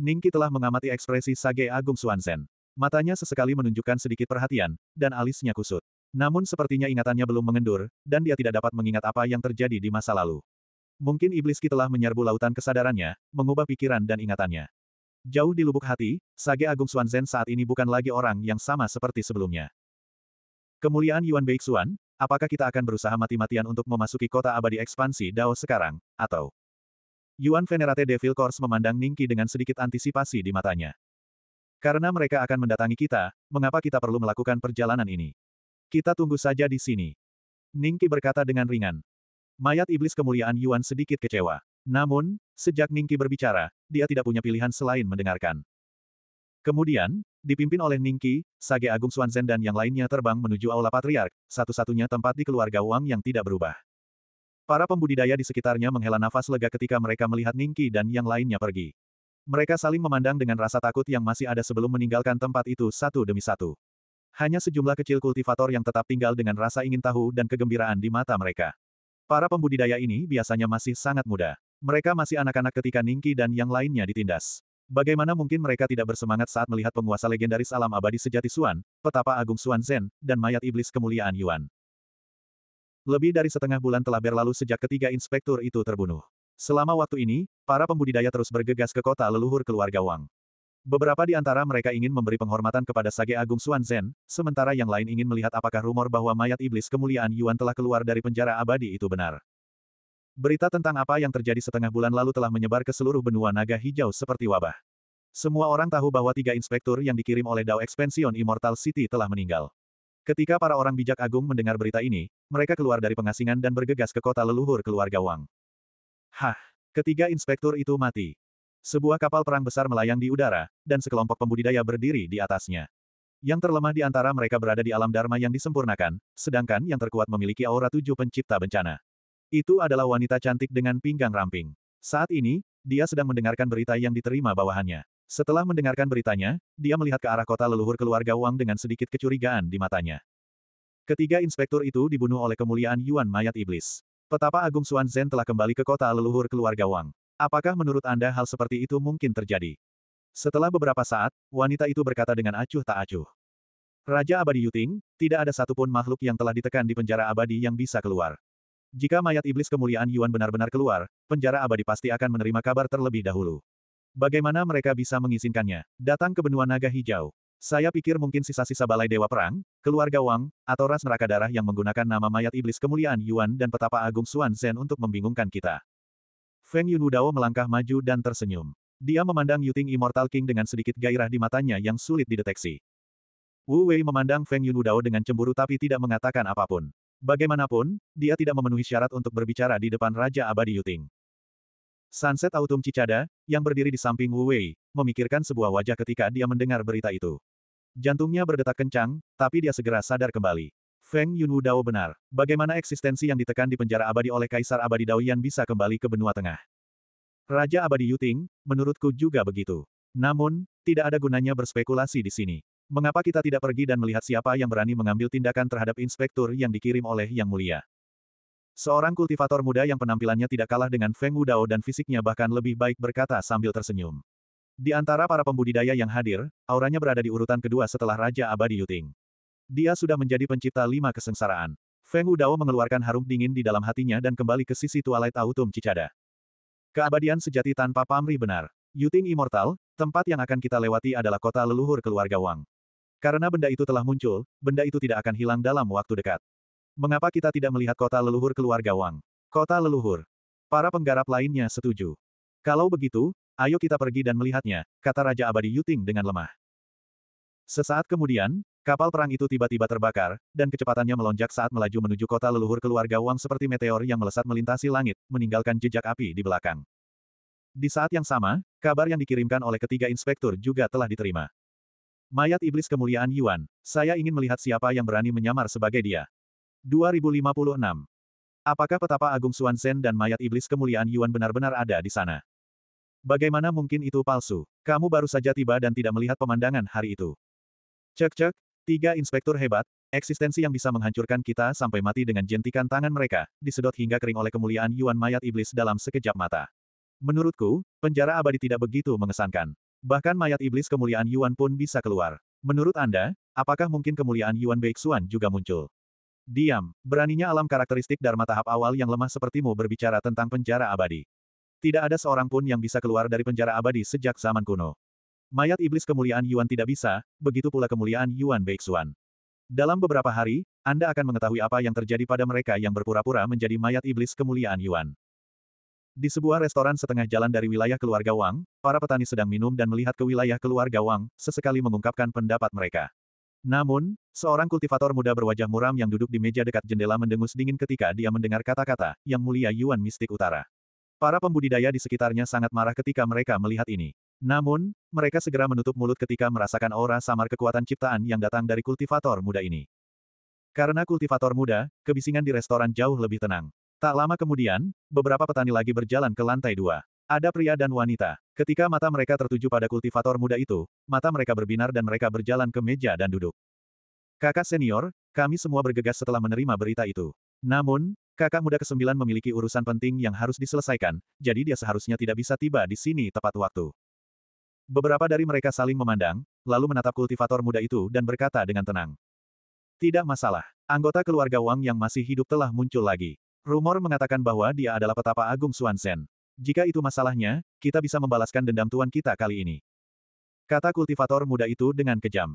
Ningki telah mengamati ekspresi Sage Agung Suansen. Matanya sesekali menunjukkan sedikit perhatian, dan alisnya kusut. Namun sepertinya ingatannya belum mengendur, dan dia tidak dapat mengingat apa yang terjadi di masa lalu. Mungkin iblis Ki telah menyerbu lautan kesadarannya, mengubah pikiran dan ingatannya. Jauh di lubuk hati, Sage Agung Suanzen saat ini bukan lagi orang yang sama seperti sebelumnya. Kemuliaan Yuan Beixuan, apakah kita akan berusaha mati-matian untuk memasuki kota abadi ekspansi Dao sekarang, atau Yuan Venerate Devil Course memandang Ningki dengan sedikit antisipasi di matanya. Karena mereka akan mendatangi kita, mengapa kita perlu melakukan perjalanan ini? Kita tunggu saja di sini. Ningki berkata dengan ringan. Mayat iblis kemuliaan Yuan sedikit kecewa. Namun, sejak Ningki berbicara, dia tidak punya pilihan selain mendengarkan. Kemudian, dipimpin oleh Ningki, Sage Agung Suanzen dan yang lainnya terbang menuju Aula Patriark, satu-satunya tempat di keluarga Wang yang tidak berubah. Para pembudidaya di sekitarnya menghela nafas lega ketika mereka melihat Ningki dan yang lainnya pergi. Mereka saling memandang dengan rasa takut yang masih ada sebelum meninggalkan tempat itu satu demi satu. Hanya sejumlah kecil kultivator yang tetap tinggal dengan rasa ingin tahu dan kegembiraan di mata mereka. Para pembudidaya ini biasanya masih sangat muda. Mereka masih anak-anak ketika Ningki dan yang lainnya ditindas. Bagaimana mungkin mereka tidak bersemangat saat melihat penguasa legendaris alam abadi sejati Suan, petapa agung Suan Zen, dan mayat iblis kemuliaan Yuan. Lebih dari setengah bulan telah berlalu sejak ketiga inspektur itu terbunuh. Selama waktu ini, para pembudidaya terus bergegas ke kota leluhur keluarga Wang. Beberapa di antara mereka ingin memberi penghormatan kepada Sage Agung Zhen, sementara yang lain ingin melihat apakah rumor bahwa mayat iblis kemuliaan Yuan telah keluar dari penjara abadi itu benar. Berita tentang apa yang terjadi setengah bulan lalu telah menyebar ke seluruh benua naga hijau seperti wabah. Semua orang tahu bahwa tiga inspektur yang dikirim oleh Dao Expansion Immortal City telah meninggal. Ketika para orang bijak agung mendengar berita ini, mereka keluar dari pengasingan dan bergegas ke kota leluhur keluarga Wang. Hah! Ketiga inspektur itu mati. Sebuah kapal perang besar melayang di udara, dan sekelompok pembudidaya berdiri di atasnya. Yang terlemah di antara mereka berada di alam dharma yang disempurnakan, sedangkan yang terkuat memiliki aura tujuh pencipta bencana. Itu adalah wanita cantik dengan pinggang ramping. Saat ini, dia sedang mendengarkan berita yang diterima bawahannya. Setelah mendengarkan beritanya, dia melihat ke arah kota leluhur keluarga Wang dengan sedikit kecurigaan di matanya. Ketiga inspektur itu dibunuh oleh kemuliaan Yuan mayat iblis. Petapa Agung Suan Zhen telah kembali ke kota leluhur keluarga Wang. Apakah menurut Anda hal seperti itu mungkin terjadi? Setelah beberapa saat, wanita itu berkata dengan acuh tak acuh. Raja Abadi Yuting, tidak ada satupun makhluk yang telah ditekan di penjara abadi yang bisa keluar. Jika mayat iblis kemuliaan Yuan benar-benar keluar, penjara abadi pasti akan menerima kabar terlebih dahulu. Bagaimana mereka bisa mengizinkannya? Datang ke benua naga hijau. Saya pikir mungkin sisa-sisa balai Dewa Perang, keluarga Wang, atau ras neraka darah yang menggunakan nama mayat iblis kemuliaan Yuan dan petapa agung Suan Zhen untuk membingungkan kita. Feng Yunudao melangkah maju dan tersenyum. Dia memandang Yuting Immortal King dengan sedikit gairah di matanya yang sulit dideteksi. Wu Wei memandang Feng Yunudao dengan cemburu tapi tidak mengatakan apapun. Bagaimanapun, dia tidak memenuhi syarat untuk berbicara di depan Raja Abadi Yuting. Sunset Autumn Cicada, yang berdiri di samping Wu Wei, memikirkan sebuah wajah ketika dia mendengar berita itu. Jantungnya berdetak kencang, tapi dia segera sadar kembali. Feng Yunwu Dao benar. Bagaimana eksistensi yang ditekan di penjara abadi oleh Kaisar Abadi Dao Yan bisa kembali ke benua tengah? Raja Abadi Yuting, menurutku juga begitu. Namun, tidak ada gunanya berspekulasi di sini. Mengapa kita tidak pergi dan melihat siapa yang berani mengambil tindakan terhadap inspektur yang dikirim oleh Yang Mulia? Seorang kultivator muda yang penampilannya tidak kalah dengan Feng Wu Dao dan fisiknya bahkan lebih baik berkata sambil tersenyum. Di antara para pembudidaya yang hadir, auranya berada di urutan kedua setelah Raja Abadi Yuting. Dia sudah menjadi pencipta lima kesengsaraan. Feng Wu Dao mengeluarkan harum dingin di dalam hatinya dan kembali ke sisi Twilight Autumn Cicada. Keabadian sejati tanpa pamrih benar. Yuting Immortal, tempat yang akan kita lewati adalah kota leluhur keluarga Wang. Karena benda itu telah muncul, benda itu tidak akan hilang dalam waktu dekat. Mengapa kita tidak melihat kota leluhur keluarga Wang? Kota leluhur. Para penggarap lainnya setuju. Kalau begitu, ayo kita pergi dan melihatnya, kata Raja Abadi Yuting dengan lemah. Sesaat kemudian, kapal perang itu tiba-tiba terbakar, dan kecepatannya melonjak saat melaju menuju kota leluhur keluarga Wang seperti meteor yang melesat melintasi langit, meninggalkan jejak api di belakang. Di saat yang sama, kabar yang dikirimkan oleh ketiga inspektur juga telah diterima. Mayat iblis kemuliaan Yuan, saya ingin melihat siapa yang berani menyamar sebagai dia, 2056. Apakah petapa Agung Suan Zen dan mayat iblis kemuliaan Yuan benar-benar ada di sana? Bagaimana mungkin itu palsu? Kamu baru saja tiba dan tidak melihat pemandangan hari itu. Cek-cek, tiga inspektur hebat, eksistensi yang bisa menghancurkan kita sampai mati dengan jentikan tangan mereka, disedot hingga kering oleh kemuliaan Yuan mayat iblis dalam sekejap mata. Menurutku, penjara abadi tidak begitu mengesankan. Bahkan mayat iblis kemuliaan Yuan pun bisa keluar. Menurut Anda, apakah mungkin kemuliaan Yuan Beixuan juga muncul? Diam, beraninya alam karakteristik Dharma tahap awal yang lemah sepertimu berbicara tentang penjara abadi. Tidak ada seorang pun yang bisa keluar dari penjara abadi sejak zaman kuno. Mayat iblis kemuliaan Yuan tidak bisa, begitu pula kemuliaan Yuan Beixuan. Dalam beberapa hari, Anda akan mengetahui apa yang terjadi pada mereka yang berpura-pura menjadi mayat iblis kemuliaan Yuan. Di sebuah restoran setengah jalan dari wilayah keluarga Wang, para petani sedang minum dan melihat ke wilayah keluarga Wang, sesekali mengungkapkan pendapat mereka. Namun, seorang kultivator muda berwajah muram yang duduk di meja dekat jendela mendengus dingin ketika dia mendengar kata-kata, yang mulia Yuan Mistik Utara. Para pembudidaya di sekitarnya sangat marah ketika mereka melihat ini. Namun, mereka segera menutup mulut ketika merasakan aura samar kekuatan ciptaan yang datang dari kultivator muda ini. Karena kultivator muda, kebisingan di restoran jauh lebih tenang. Tak lama kemudian, beberapa petani lagi berjalan ke lantai dua. Ada pria dan wanita. Ketika mata mereka tertuju pada kultivator muda itu, mata mereka berbinar dan mereka berjalan ke meja dan duduk. Kakak senior, kami semua bergegas setelah menerima berita itu. Namun, kakak muda kesembilan memiliki urusan penting yang harus diselesaikan, jadi dia seharusnya tidak bisa tiba di sini tepat waktu. Beberapa dari mereka saling memandang, lalu menatap kultivator muda itu dan berkata dengan tenang. Tidak masalah. Anggota keluarga Wang yang masih hidup telah muncul lagi. Rumor mengatakan bahwa dia adalah petapa Agung Suansen. Jika itu masalahnya, kita bisa membalaskan dendam tuan kita kali ini. Kata kultivator muda itu dengan kejam.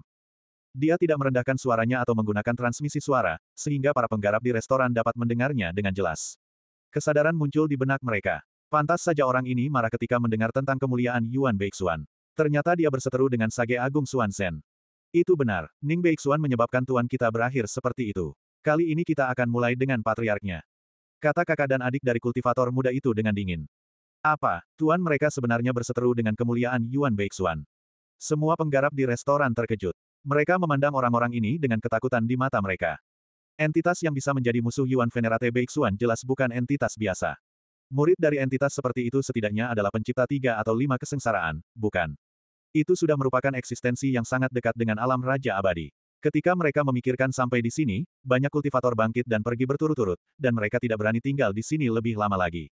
Dia tidak merendahkan suaranya atau menggunakan transmisi suara, sehingga para penggarap di restoran dapat mendengarnya dengan jelas. Kesadaran muncul di benak mereka. Pantas saja orang ini marah ketika mendengar tentang kemuliaan Yuan Beixuan. Ternyata dia berseteru dengan Sage Agung Xuan Sen. Itu benar, Ning Beixuan menyebabkan tuan kita berakhir seperti itu. Kali ini kita akan mulai dengan patriarknya. Kata kakak dan adik dari kultivator muda itu dengan dingin. Apa, tuan mereka sebenarnya berseteru dengan kemuliaan Yuan Beixuan? Semua penggarap di restoran terkejut. Mereka memandang orang-orang ini dengan ketakutan di mata mereka. Entitas yang bisa menjadi musuh Yuan Venerate Beixuan jelas bukan entitas biasa. Murid dari entitas seperti itu setidaknya adalah pencipta tiga atau lima kesengsaraan, bukan? Itu sudah merupakan eksistensi yang sangat dekat dengan alam Raja Abadi. Ketika mereka memikirkan sampai di sini, banyak kultivator bangkit dan pergi berturut-turut, dan mereka tidak berani tinggal di sini lebih lama lagi.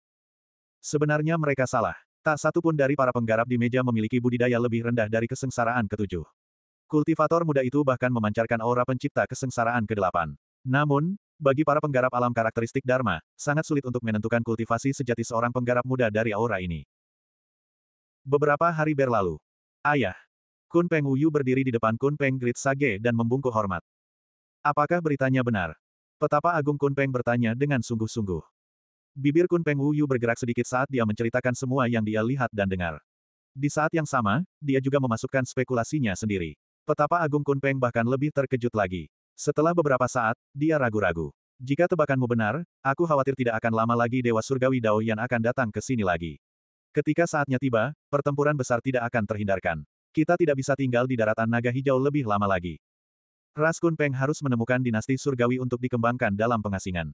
Sebenarnya mereka salah. Tak satu pun dari para penggarap di meja memiliki budidaya lebih rendah dari kesengsaraan ketujuh. Kultivator muda itu bahkan memancarkan aura pencipta kesengsaraan kedelapan. Namun, bagi para penggarap alam karakteristik Dharma, sangat sulit untuk menentukan kultivasi sejati seorang penggarap muda dari aura ini. Beberapa hari berlalu. Ayah. Kun Peng Wuyu berdiri di depan Kun Peng Grit Sage dan membungkuk hormat. Apakah beritanya benar? Petapa Agung Kun Peng bertanya dengan sungguh-sungguh. Bibir Kun Peng Wuyu bergerak sedikit saat dia menceritakan semua yang dia lihat dan dengar. Di saat yang sama, dia juga memasukkan spekulasinya sendiri. Petapa Agung Kun Peng bahkan lebih terkejut lagi. Setelah beberapa saat, dia ragu-ragu. Jika tebakanmu benar, aku khawatir tidak akan lama lagi Dewa Surgawi Dao yang akan datang ke sini lagi. Ketika saatnya tiba, pertempuran besar tidak akan terhindarkan. Kita tidak bisa tinggal di daratan naga hijau lebih lama lagi. Ras Kun Peng harus menemukan dinasti surgawi untuk dikembangkan dalam pengasingan.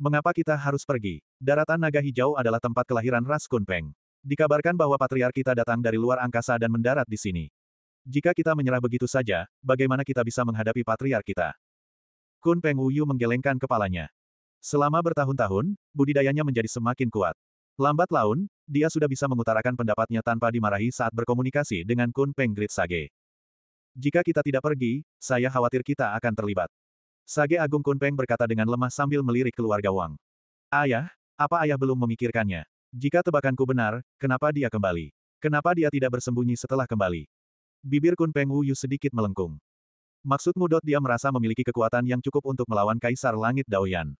Mengapa kita harus pergi? Daratan Naga Hijau adalah tempat kelahiran Ras Kunpeng. Dikabarkan bahwa patriark kita datang dari luar angkasa dan mendarat di sini. Jika kita menyerah begitu saja, bagaimana kita bisa menghadapi patriark kita? Kun Peng Wuyu menggelengkan kepalanya. Selama bertahun-tahun, budidayanya menjadi semakin kuat. Lambat laun, dia sudah bisa mengutarakan pendapatnya tanpa dimarahi saat berkomunikasi dengan Kun Peng Grit Sage. Jika kita tidak pergi, saya khawatir kita akan terlibat. Sage Agung Kunpeng berkata dengan lemah sambil melirik keluarga Wang. Ayah, apa ayah belum memikirkannya? Jika tebakanku benar, kenapa dia kembali? Kenapa dia tidak bersembunyi setelah kembali? Bibir Kunpeng Wu Wuyu sedikit melengkung. Maksudmu dot dia merasa memiliki kekuatan yang cukup untuk melawan Kaisar Langit Daoyan.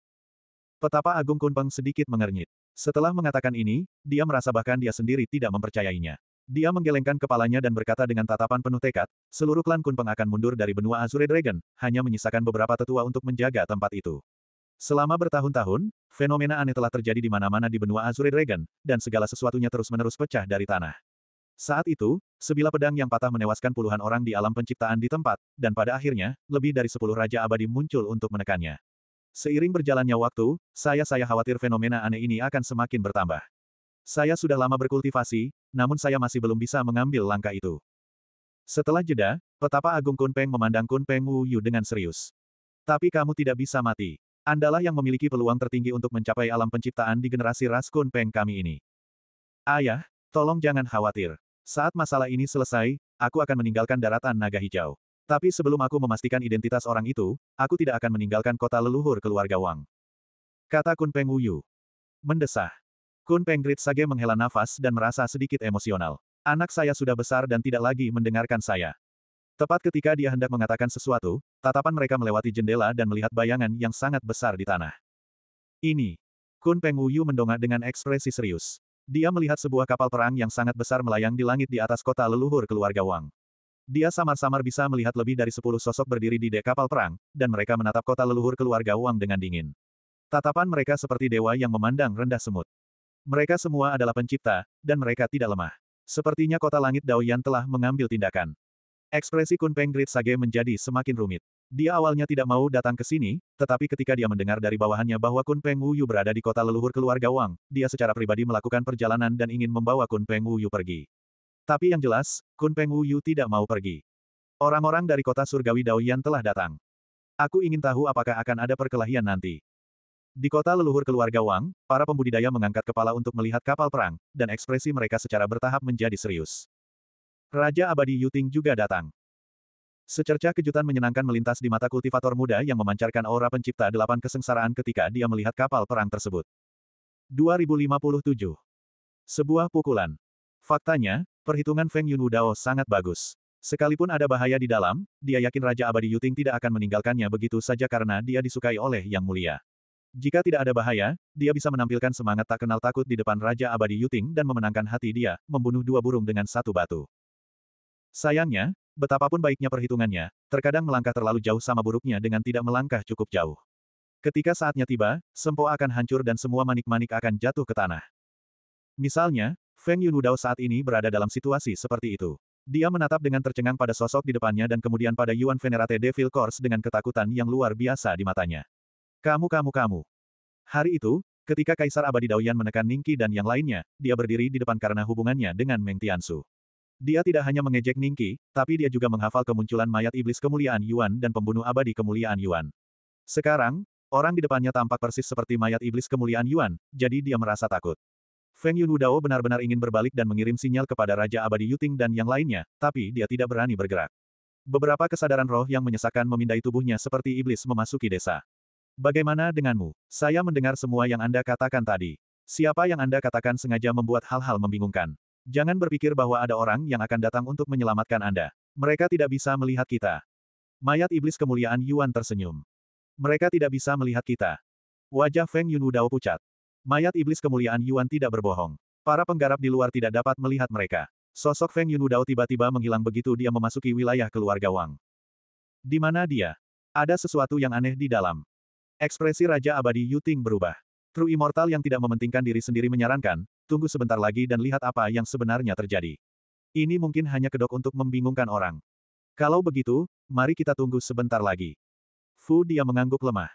Petapa Agung Kunpeng sedikit mengernyit. Setelah mengatakan ini, dia merasa bahkan dia sendiri tidak mempercayainya. Dia menggelengkan kepalanya dan berkata dengan tatapan penuh tekad, seluruh klan Kunpeng akan mundur dari benua Azure Dragon, hanya menyisakan beberapa tetua untuk menjaga tempat itu. Selama bertahun-tahun, fenomena aneh telah terjadi di mana-mana di benua Azure Dragon, dan segala sesuatunya terus-menerus pecah dari tanah. Saat itu, sebilah pedang yang patah menewaskan puluhan orang di alam penciptaan di tempat, dan pada akhirnya, lebih dari sepuluh Raja Abadi muncul untuk menekannya. Seiring berjalannya waktu, saya-saya khawatir fenomena aneh ini akan semakin bertambah. Saya sudah lama berkultivasi, namun saya masih belum bisa mengambil langkah itu. Setelah jeda, petapa Agung Kunpeng memandang Kunpeng Wu Yu dengan serius. Tapi kamu tidak bisa mati. Andalah yang memiliki peluang tertinggi untuk mencapai alam penciptaan di generasi ras Kunpeng kami ini. Ayah, tolong jangan khawatir. Saat masalah ini selesai, aku akan meninggalkan daratan naga hijau. Tapi sebelum aku memastikan identitas orang itu, aku tidak akan meninggalkan kota leluhur keluarga Wang. Kata Kunpeng Wu Yu. Mendesah. Kun Penggrit Sage menghela nafas dan merasa sedikit emosional. Anak saya sudah besar dan tidak lagi mendengarkan saya. Tepat ketika dia hendak mengatakan sesuatu, tatapan mereka melewati jendela dan melihat bayangan yang sangat besar di tanah. Ini. Kun Peng Wuyu mendongak dengan ekspresi serius. Dia melihat sebuah kapal perang yang sangat besar melayang di langit di atas kota leluhur keluarga Wang. Dia samar-samar bisa melihat lebih dari sepuluh sosok berdiri di dek kapal perang, dan mereka menatap kota leluhur keluarga Wang dengan dingin. Tatapan mereka seperti dewa yang memandang rendah semut. Mereka semua adalah pencipta, dan mereka tidak lemah. Sepertinya kota langit Daoyan telah mengambil tindakan. Ekspresi Kunpeng Great Sage menjadi semakin rumit. Dia awalnya tidak mau datang ke sini, tetapi ketika dia mendengar dari bawahannya bahwa Kunpeng Wuyu berada di kota leluhur keluarga Wang, dia secara pribadi melakukan perjalanan dan ingin membawa Kunpeng Wuyu pergi. Tapi yang jelas, Kunpeng Wuyu tidak mau pergi. Orang-orang dari kota surgawi Daoyan telah datang. Aku ingin tahu apakah akan ada perkelahian nanti. Di kota leluhur keluarga Wang, para pembudidaya mengangkat kepala untuk melihat kapal perang, dan ekspresi mereka secara bertahap menjadi serius. Raja Abadi Yuting juga datang. Secerca kejutan menyenangkan melintas di mata kultivator muda yang memancarkan aura pencipta delapan kesengsaraan ketika dia melihat kapal perang tersebut. 2057. Sebuah pukulan. Faktanya, perhitungan Feng Yun Wudao sangat bagus. Sekalipun ada bahaya di dalam, dia yakin Raja Abadi Yuting tidak akan meninggalkannya begitu saja karena dia disukai oleh Yang Mulia. Jika tidak ada bahaya, dia bisa menampilkan semangat tak kenal takut di depan Raja Abadi Yuting dan memenangkan hati dia, membunuh dua burung dengan satu batu. Sayangnya, betapapun baiknya perhitungannya, terkadang melangkah terlalu jauh sama buruknya dengan tidak melangkah cukup jauh. Ketika saatnya tiba, Sempo akan hancur dan semua manik-manik akan jatuh ke tanah. Misalnya, Feng Yunudao saat ini berada dalam situasi seperti itu. Dia menatap dengan tercengang pada sosok di depannya dan kemudian pada Yuan Venerate Devil Course dengan ketakutan yang luar biasa di matanya. Kamu kamu kamu. Hari itu, ketika Kaisar Abadi Daoyan menekan Ningki dan yang lainnya, dia berdiri di depan karena hubungannya dengan Meng Tiansu. Dia tidak hanya mengejek Ningki, tapi dia juga menghafal kemunculan mayat iblis kemuliaan Yuan dan pembunuh abadi kemuliaan Yuan. Sekarang, orang di depannya tampak persis seperti mayat iblis kemuliaan Yuan, jadi dia merasa takut. Feng Yun Wudao benar-benar ingin berbalik dan mengirim sinyal kepada Raja Abadi Yuting dan yang lainnya, tapi dia tidak berani bergerak. Beberapa kesadaran roh yang menyesakkan memindai tubuhnya seperti iblis memasuki desa. Bagaimana denganmu? Saya mendengar semua yang Anda katakan tadi. Siapa yang Anda katakan sengaja membuat hal-hal membingungkan? Jangan berpikir bahwa ada orang yang akan datang untuk menyelamatkan Anda. Mereka tidak bisa melihat kita. Mayat iblis kemuliaan Yuan tersenyum. Mereka tidak bisa melihat kita. Wajah Feng Yun Wudao pucat. Mayat iblis kemuliaan Yuan tidak berbohong. Para penggarap di luar tidak dapat melihat mereka. Sosok Feng Yun Wudao tiba-tiba menghilang begitu dia memasuki wilayah keluarga Wang. Di mana dia? Ada sesuatu yang aneh di dalam. Ekspresi Raja Abadi Yuting berubah. True Immortal yang tidak mementingkan diri sendiri menyarankan, tunggu sebentar lagi dan lihat apa yang sebenarnya terjadi. Ini mungkin hanya kedok untuk membingungkan orang. Kalau begitu, mari kita tunggu sebentar lagi. Fu dia mengangguk lemah.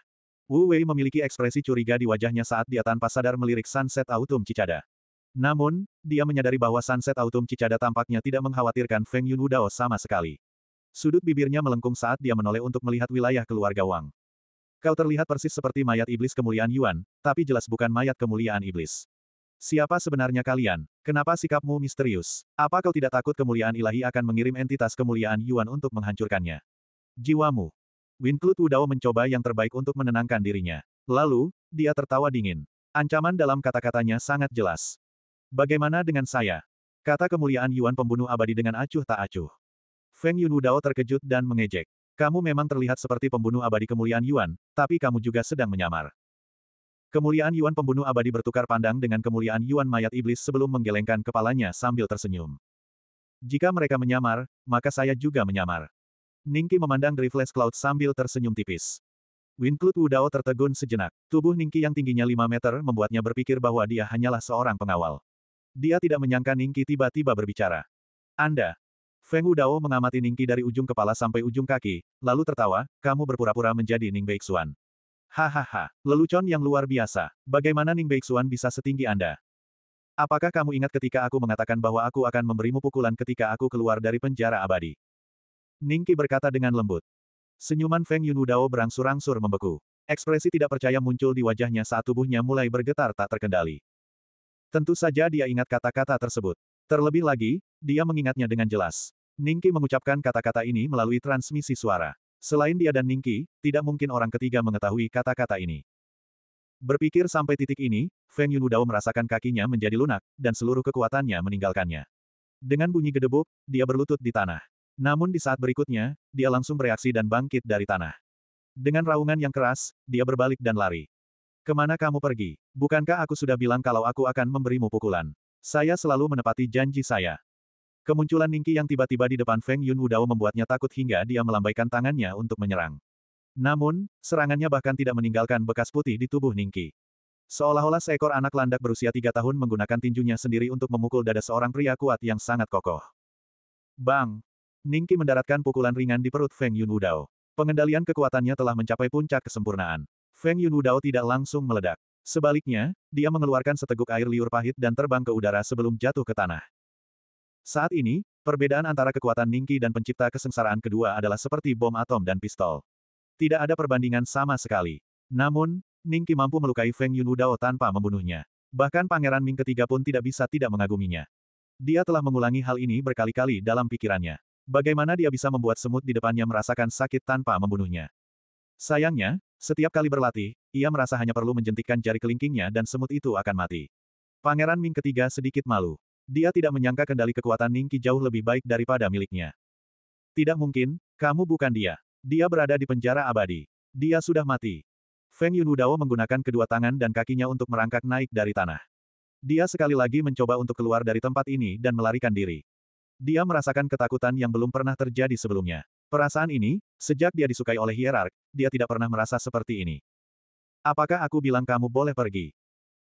Wu Wei memiliki ekspresi curiga di wajahnya saat dia tanpa sadar melirik sunset autumn cicada. Namun, dia menyadari bahwa sunset autumn cicada tampaknya tidak mengkhawatirkan Feng Yun Wudao sama sekali. Sudut bibirnya melengkung saat dia menoleh untuk melihat wilayah keluarga Wang. Kau terlihat persis seperti mayat iblis kemuliaan Yuan, tapi jelas bukan mayat kemuliaan iblis. Siapa sebenarnya kalian? Kenapa sikapmu misterius? Apa kau tidak takut kemuliaan ilahi akan mengirim entitas kemuliaan Yuan untuk menghancurkannya? Jiwamu. Winklut Wudao mencoba yang terbaik untuk menenangkan dirinya. Lalu, dia tertawa dingin. Ancaman dalam kata-katanya sangat jelas. Bagaimana dengan saya? Kata kemuliaan Yuan pembunuh abadi dengan acuh tak acuh. Feng Yun Wudao terkejut dan mengejek. Kamu memang terlihat seperti pembunuh abadi kemuliaan Yuan, tapi kamu juga sedang menyamar. Kemuliaan Yuan pembunuh abadi bertukar pandang dengan kemuliaan Yuan mayat iblis sebelum menggelengkan kepalanya sambil tersenyum. Jika mereka menyamar, maka saya juga menyamar. Ningki memandang Driftless Cloud sambil tersenyum tipis. Winklut Wudao tertegun sejenak. Tubuh Ningki yang tingginya 5 meter membuatnya berpikir bahwa dia hanyalah seorang pengawal. Dia tidak menyangka Ningki tiba-tiba berbicara. Anda, Feng Dao mengamati Ningki dari ujung kepala sampai ujung kaki, lalu tertawa, kamu berpura-pura menjadi Ning Beixuan. Hahaha, lelucon yang luar biasa. Bagaimana Ning Beixuan bisa setinggi Anda? Apakah kamu ingat ketika aku mengatakan bahwa aku akan memberimu pukulan ketika aku keluar dari penjara abadi? Ningki berkata dengan lembut. Senyuman Feng Yunudao berangsur-angsur membeku. Ekspresi tidak percaya muncul di wajahnya saat tubuhnya mulai bergetar tak terkendali. Tentu saja dia ingat kata-kata tersebut. Terlebih lagi, dia mengingatnya dengan jelas. Ningki mengucapkan kata-kata ini melalui transmisi suara. Selain dia dan Ningki, tidak mungkin orang ketiga mengetahui kata-kata ini. Berpikir sampai titik ini, Feng Yunudao merasakan kakinya menjadi lunak, dan seluruh kekuatannya meninggalkannya. Dengan bunyi gedebuk, dia berlutut di tanah. Namun di saat berikutnya, dia langsung bereaksi dan bangkit dari tanah. Dengan raungan yang keras, dia berbalik dan lari. Kemana kamu pergi? Bukankah aku sudah bilang kalau aku akan memberimu pukulan? Saya selalu menepati janji saya. Kemunculan Ningki yang tiba-tiba di depan Feng Yun Wudao membuatnya takut hingga dia melambaikan tangannya untuk menyerang. Namun, serangannya bahkan tidak meninggalkan bekas putih di tubuh Ningki. Seolah-olah seekor anak landak berusia tiga tahun menggunakan tinjunya sendiri untuk memukul dada seorang pria kuat yang sangat kokoh. Bang! Ningki mendaratkan pukulan ringan di perut Feng Yun Wudao. Pengendalian kekuatannya telah mencapai puncak kesempurnaan. Feng Yun Wudao tidak langsung meledak. Sebaliknya, dia mengeluarkan seteguk air liur pahit dan terbang ke udara sebelum jatuh ke tanah. Saat ini, perbedaan antara kekuatan Ningki dan pencipta kesengsaraan kedua adalah seperti bom atom dan pistol. Tidak ada perbandingan sama sekali. Namun, Ningki mampu melukai Feng Yun Udao tanpa membunuhnya. Bahkan Pangeran Ming ketiga pun tidak bisa tidak mengaguminya. Dia telah mengulangi hal ini berkali-kali dalam pikirannya. Bagaimana dia bisa membuat semut di depannya merasakan sakit tanpa membunuhnya? Sayangnya, setiap kali berlatih, ia merasa hanya perlu menjentikkan jari kelingkingnya dan semut itu akan mati. Pangeran Ming ketiga sedikit malu. Dia tidak menyangka kendali kekuatan Ningki jauh lebih baik daripada miliknya. Tidak mungkin, kamu bukan dia. Dia berada di penjara abadi. Dia sudah mati. Feng Yunwudao menggunakan kedua tangan dan kakinya untuk merangkak naik dari tanah. Dia sekali lagi mencoba untuk keluar dari tempat ini dan melarikan diri. Dia merasakan ketakutan yang belum pernah terjadi sebelumnya. Perasaan ini, sejak dia disukai oleh hierark, dia tidak pernah merasa seperti ini. Apakah aku bilang kamu boleh pergi?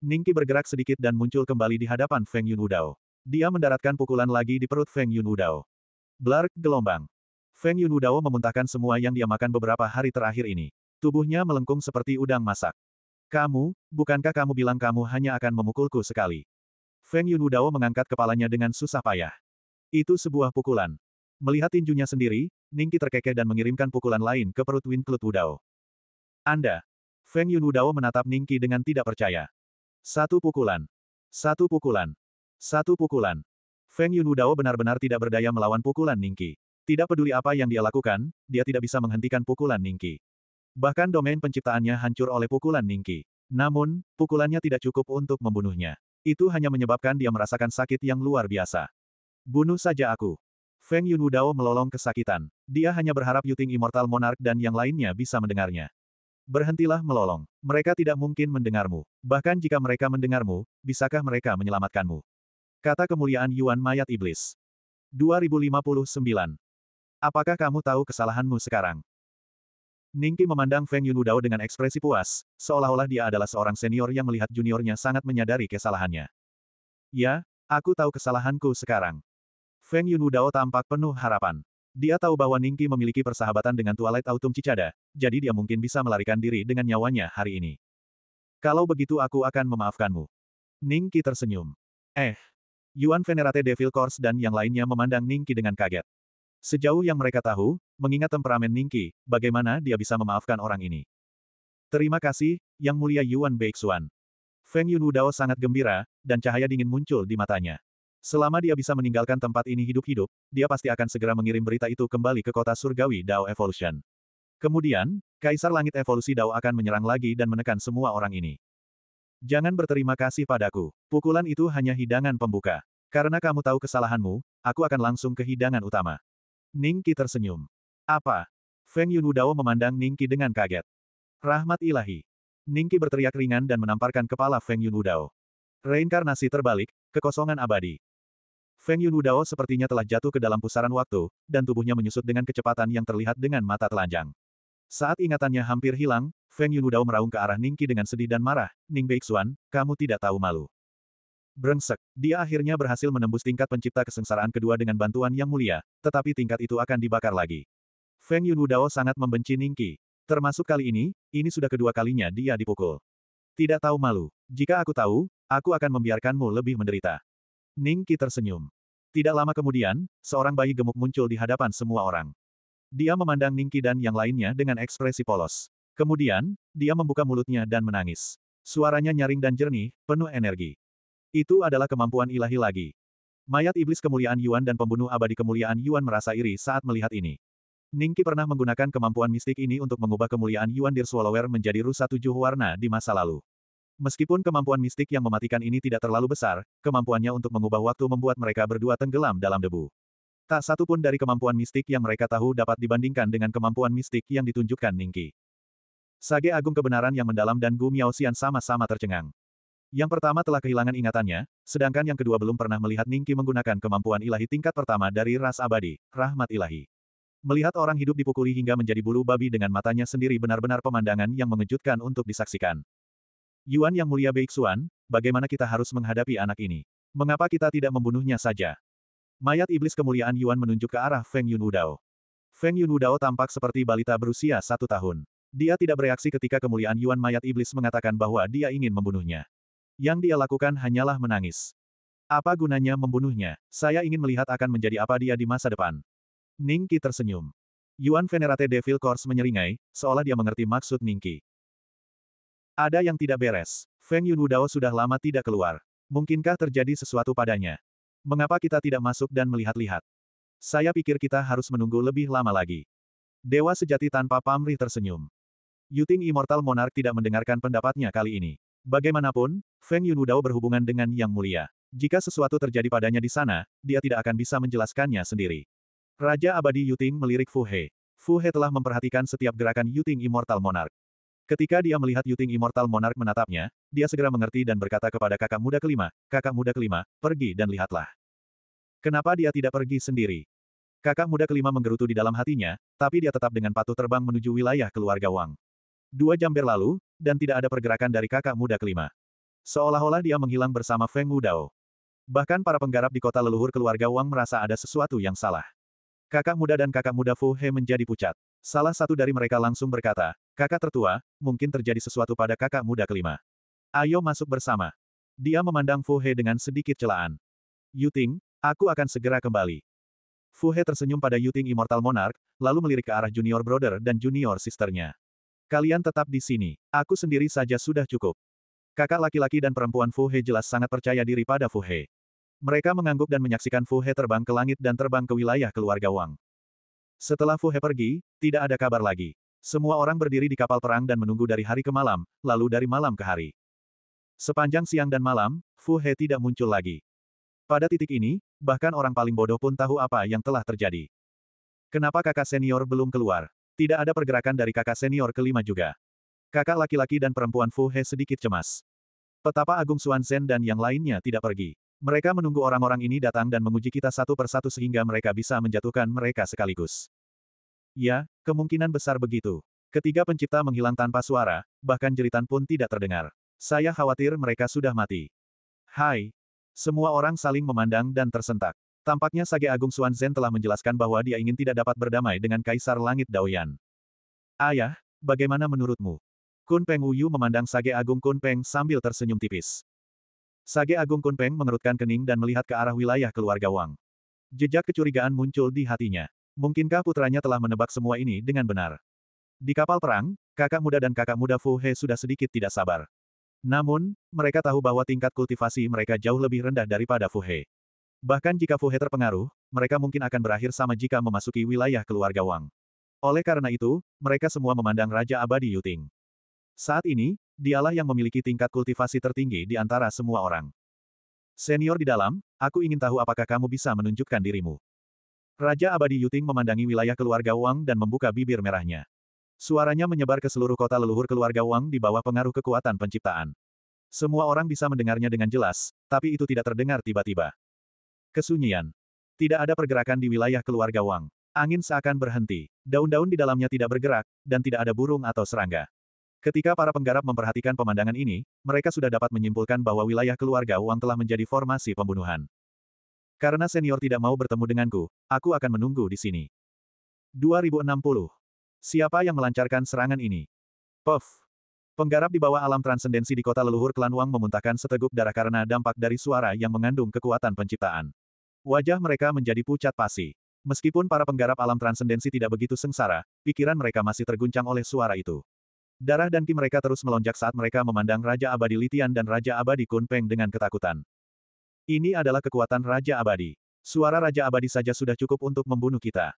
Ningki bergerak sedikit dan muncul kembali di hadapan Feng Yunwudao. Dia mendaratkan pukulan lagi di perut Feng Yun Blark, gelombang. Feng Yun memuntahkan semua yang dia makan beberapa hari terakhir ini. Tubuhnya melengkung seperti udang masak. Kamu, bukankah kamu bilang kamu hanya akan memukulku sekali? Feng Yun mengangkat kepalanya dengan susah payah. Itu sebuah pukulan. Melihat tinjunya sendiri, Ningki terkekeh dan mengirimkan pukulan lain ke perut Klut Udao. Anda. Feng Yun menatap Ningki dengan tidak percaya. Satu pukulan. Satu pukulan. Satu pukulan. Feng Yunudao benar-benar tidak berdaya melawan pukulan Ningqi. Tidak peduli apa yang dia lakukan, dia tidak bisa menghentikan pukulan Ningqi. Bahkan domain penciptaannya hancur oleh pukulan Ningqi. Namun, pukulannya tidak cukup untuk membunuhnya. Itu hanya menyebabkan dia merasakan sakit yang luar biasa. Bunuh saja aku. Feng Yunudao melolong kesakitan. Dia hanya berharap Yuting Immortal Monarch dan yang lainnya bisa mendengarnya. Berhentilah melolong. Mereka tidak mungkin mendengarmu. Bahkan jika mereka mendengarmu, bisakah mereka menyelamatkanmu? Kata kemuliaan Yuan Mayat Iblis. 2059. Apakah kamu tahu kesalahanmu sekarang? Ningki memandang Feng Yunudao dengan ekspresi puas, seolah-olah dia adalah seorang senior yang melihat juniornya sangat menyadari kesalahannya. Ya, aku tahu kesalahanku sekarang. Feng Yunudao tampak penuh harapan. Dia tahu bahwa Ningki memiliki persahabatan dengan Twilight Autumn Cicada, jadi dia mungkin bisa melarikan diri dengan nyawanya hari ini. Kalau begitu aku akan memaafkanmu. Ningki tersenyum. Eh, Yuan Venerate Devil Course dan yang lainnya memandang Ningki dengan kaget. Sejauh yang mereka tahu, mengingat temperamen Ningki, bagaimana dia bisa memaafkan orang ini. Terima kasih, Yang Mulia Yuan Beixuan. Feng Yun Wudao sangat gembira, dan cahaya dingin muncul di matanya. Selama dia bisa meninggalkan tempat ini hidup-hidup, dia pasti akan segera mengirim berita itu kembali ke kota surgawi Dao Evolution. Kemudian, Kaisar Langit Evolusi Dao akan menyerang lagi dan menekan semua orang ini. Jangan berterima kasih padaku. Pukulan itu hanya hidangan pembuka. Karena kamu tahu kesalahanmu, aku akan langsung ke hidangan utama. Ningki tersenyum. Apa? Feng Yunudao memandang Ningki dengan kaget. Rahmat ilahi. Ningki berteriak ringan dan menamparkan kepala Feng Yunudao. Reinkarnasi terbalik, kekosongan abadi. Feng Yunudao sepertinya telah jatuh ke dalam pusaran waktu, dan tubuhnya menyusut dengan kecepatan yang terlihat dengan mata telanjang. Saat ingatannya hampir hilang, Feng Yunudao meraung ke arah Ningki dengan sedih dan marah, Ning Beixuan, kamu tidak tahu malu. Brengsek, dia akhirnya berhasil menembus tingkat pencipta kesengsaraan kedua dengan bantuan yang mulia, tetapi tingkat itu akan dibakar lagi. Feng Yunudao sangat membenci Ningki. Termasuk kali ini, ini sudah kedua kalinya dia dipukul. Tidak tahu malu. Jika aku tahu, aku akan membiarkanmu lebih menderita. Ningki tersenyum. Tidak lama kemudian, seorang bayi gemuk muncul di hadapan semua orang. Dia memandang Ningki dan yang lainnya dengan ekspresi polos. Kemudian, dia membuka mulutnya dan menangis. Suaranya nyaring dan jernih, penuh energi. Itu adalah kemampuan ilahi lagi. Mayat iblis kemuliaan Yuan dan pembunuh abadi kemuliaan Yuan merasa iri saat melihat ini. Ningki pernah menggunakan kemampuan mistik ini untuk mengubah kemuliaan Yuan Dir Swallower menjadi rusa tujuh warna di masa lalu. Meskipun kemampuan mistik yang mematikan ini tidak terlalu besar, kemampuannya untuk mengubah waktu membuat mereka berdua tenggelam dalam debu. Tak satu pun dari kemampuan mistik yang mereka tahu dapat dibandingkan dengan kemampuan mistik yang ditunjukkan Ningki. Sage Agung Kebenaran yang mendalam dan Gu Miao Xian sama-sama tercengang. Yang pertama telah kehilangan ingatannya, sedangkan yang kedua belum pernah melihat Ningki menggunakan kemampuan ilahi tingkat pertama dari ras abadi, rahmat ilahi. Melihat orang hidup dipukuli hingga menjadi bulu babi dengan matanya sendiri benar-benar pemandangan yang mengejutkan untuk disaksikan. Yuan Yang Mulia Beixuan, bagaimana kita harus menghadapi anak ini? Mengapa kita tidak membunuhnya saja? Mayat iblis kemuliaan Yuan menunjuk ke arah Feng Yun Feng Yun tampak seperti balita berusia satu tahun. Dia tidak bereaksi ketika kemuliaan Yuan mayat iblis mengatakan bahwa dia ingin membunuhnya. Yang dia lakukan hanyalah menangis. Apa gunanya membunuhnya? Saya ingin melihat akan menjadi apa dia di masa depan. Ningki tersenyum. Yuan Venerate Devil Course menyeringai, seolah dia mengerti maksud Ningki. Ada yang tidak beres. Feng Yun sudah lama tidak keluar. Mungkinkah terjadi sesuatu padanya? Mengapa kita tidak masuk dan melihat-lihat? Saya pikir kita harus menunggu lebih lama lagi. Dewa sejati tanpa pamrih tersenyum. Yuting Immortal Monarch tidak mendengarkan pendapatnya kali ini. Bagaimanapun, Feng Yunwudao berhubungan dengan Yang Mulia. Jika sesuatu terjadi padanya di sana, dia tidak akan bisa menjelaskannya sendiri. Raja Abadi Yuting melirik Fu He. Fu He telah memperhatikan setiap gerakan Yuting Immortal Monarch. Ketika dia melihat Yuting Immortal Monarch menatapnya, dia segera mengerti dan berkata kepada kakak muda kelima, kakak muda kelima, pergi dan lihatlah. Kenapa dia tidak pergi sendiri? Kakak muda kelima menggerutu di dalam hatinya, tapi dia tetap dengan patuh terbang menuju wilayah keluarga Wang. Dua jam berlalu, dan tidak ada pergerakan dari kakak muda kelima. Seolah-olah dia menghilang bersama Feng Wudao. Bahkan para penggarap di kota leluhur keluarga Wang merasa ada sesuatu yang salah. Kakak muda dan kakak muda Fu He menjadi pucat. Salah satu dari mereka langsung berkata, kakak tertua, mungkin terjadi sesuatu pada kakak muda kelima. Ayo masuk bersama. Dia memandang Fu He dengan sedikit celaan. Yuting, Aku akan segera kembali. Fu He tersenyum pada Yuting Immortal Monarch, lalu melirik ke arah junior brother dan junior sisternya. Kalian tetap di sini. Aku sendiri saja sudah cukup. Kakak laki-laki dan perempuan Fu He jelas sangat percaya diri pada Fu He. Mereka mengangguk dan menyaksikan Fu He terbang ke langit dan terbang ke wilayah keluarga Wang. Setelah Fu He pergi, tidak ada kabar lagi. Semua orang berdiri di kapal perang dan menunggu dari hari ke malam, lalu dari malam ke hari. Sepanjang siang dan malam, Fu He tidak muncul lagi. Pada titik ini, Bahkan orang paling bodoh pun tahu apa yang telah terjadi. Kenapa kakak senior belum keluar? Tidak ada pergerakan dari kakak senior kelima juga. Kakak laki-laki dan perempuan Fu He sedikit cemas. Petapa Agung Zen dan yang lainnya tidak pergi. Mereka menunggu orang-orang ini datang dan menguji kita satu persatu sehingga mereka bisa menjatuhkan mereka sekaligus. Ya, kemungkinan besar begitu. Ketiga pencipta menghilang tanpa suara, bahkan jeritan pun tidak terdengar. Saya khawatir mereka sudah mati. Hai, semua orang saling memandang dan tersentak. Tampaknya Sage Agung Xuan Zhen telah menjelaskan bahwa dia ingin tidak dapat berdamai dengan Kaisar Langit Daoyan. Ayah, bagaimana menurutmu? Kun Peng Wuyu memandang Sage Agung Kun Peng sambil tersenyum tipis. Sage Agung Kun Peng mengerutkan kening dan melihat ke arah wilayah keluarga Wang. Jejak kecurigaan muncul di hatinya. Mungkinkah putranya telah menebak semua ini dengan benar? Di kapal perang, kakak muda dan kakak muda Fu He sudah sedikit tidak sabar. Namun, mereka tahu bahwa tingkat kultivasi mereka jauh lebih rendah daripada Fuhe. Bahkan jika Fuhe terpengaruh, mereka mungkin akan berakhir sama jika memasuki wilayah keluarga Wang. Oleh karena itu, mereka semua memandang Raja Abadi Yuting. Saat ini, dialah yang memiliki tingkat kultivasi tertinggi di antara semua orang. Senior di dalam, aku ingin tahu apakah kamu bisa menunjukkan dirimu. Raja Abadi Yuting memandangi wilayah keluarga Wang dan membuka bibir merahnya. Suaranya menyebar ke seluruh kota leluhur keluarga Wang di bawah pengaruh kekuatan penciptaan. Semua orang bisa mendengarnya dengan jelas, tapi itu tidak terdengar tiba-tiba. Kesunyian. Tidak ada pergerakan di wilayah keluarga Wang. Angin seakan berhenti. Daun-daun di dalamnya tidak bergerak, dan tidak ada burung atau serangga. Ketika para penggarap memperhatikan pemandangan ini, mereka sudah dapat menyimpulkan bahwa wilayah keluarga Wang telah menjadi formasi pembunuhan. Karena senior tidak mau bertemu denganku, aku akan menunggu di sini. 2060 Siapa yang melancarkan serangan ini? Puff. Penggarap di bawah alam transendensi di kota leluhur klan Wang memuntahkan seteguk darah karena dampak dari suara yang mengandung kekuatan penciptaan. Wajah mereka menjadi pucat pasi. Meskipun para penggarap alam transendensi tidak begitu sengsara, pikiran mereka masih terguncang oleh suara itu. Darah dan ki mereka terus melonjak saat mereka memandang Raja Abadi Litian dan Raja Abadi Kunpeng dengan ketakutan. Ini adalah kekuatan Raja Abadi. Suara Raja Abadi saja sudah cukup untuk membunuh kita.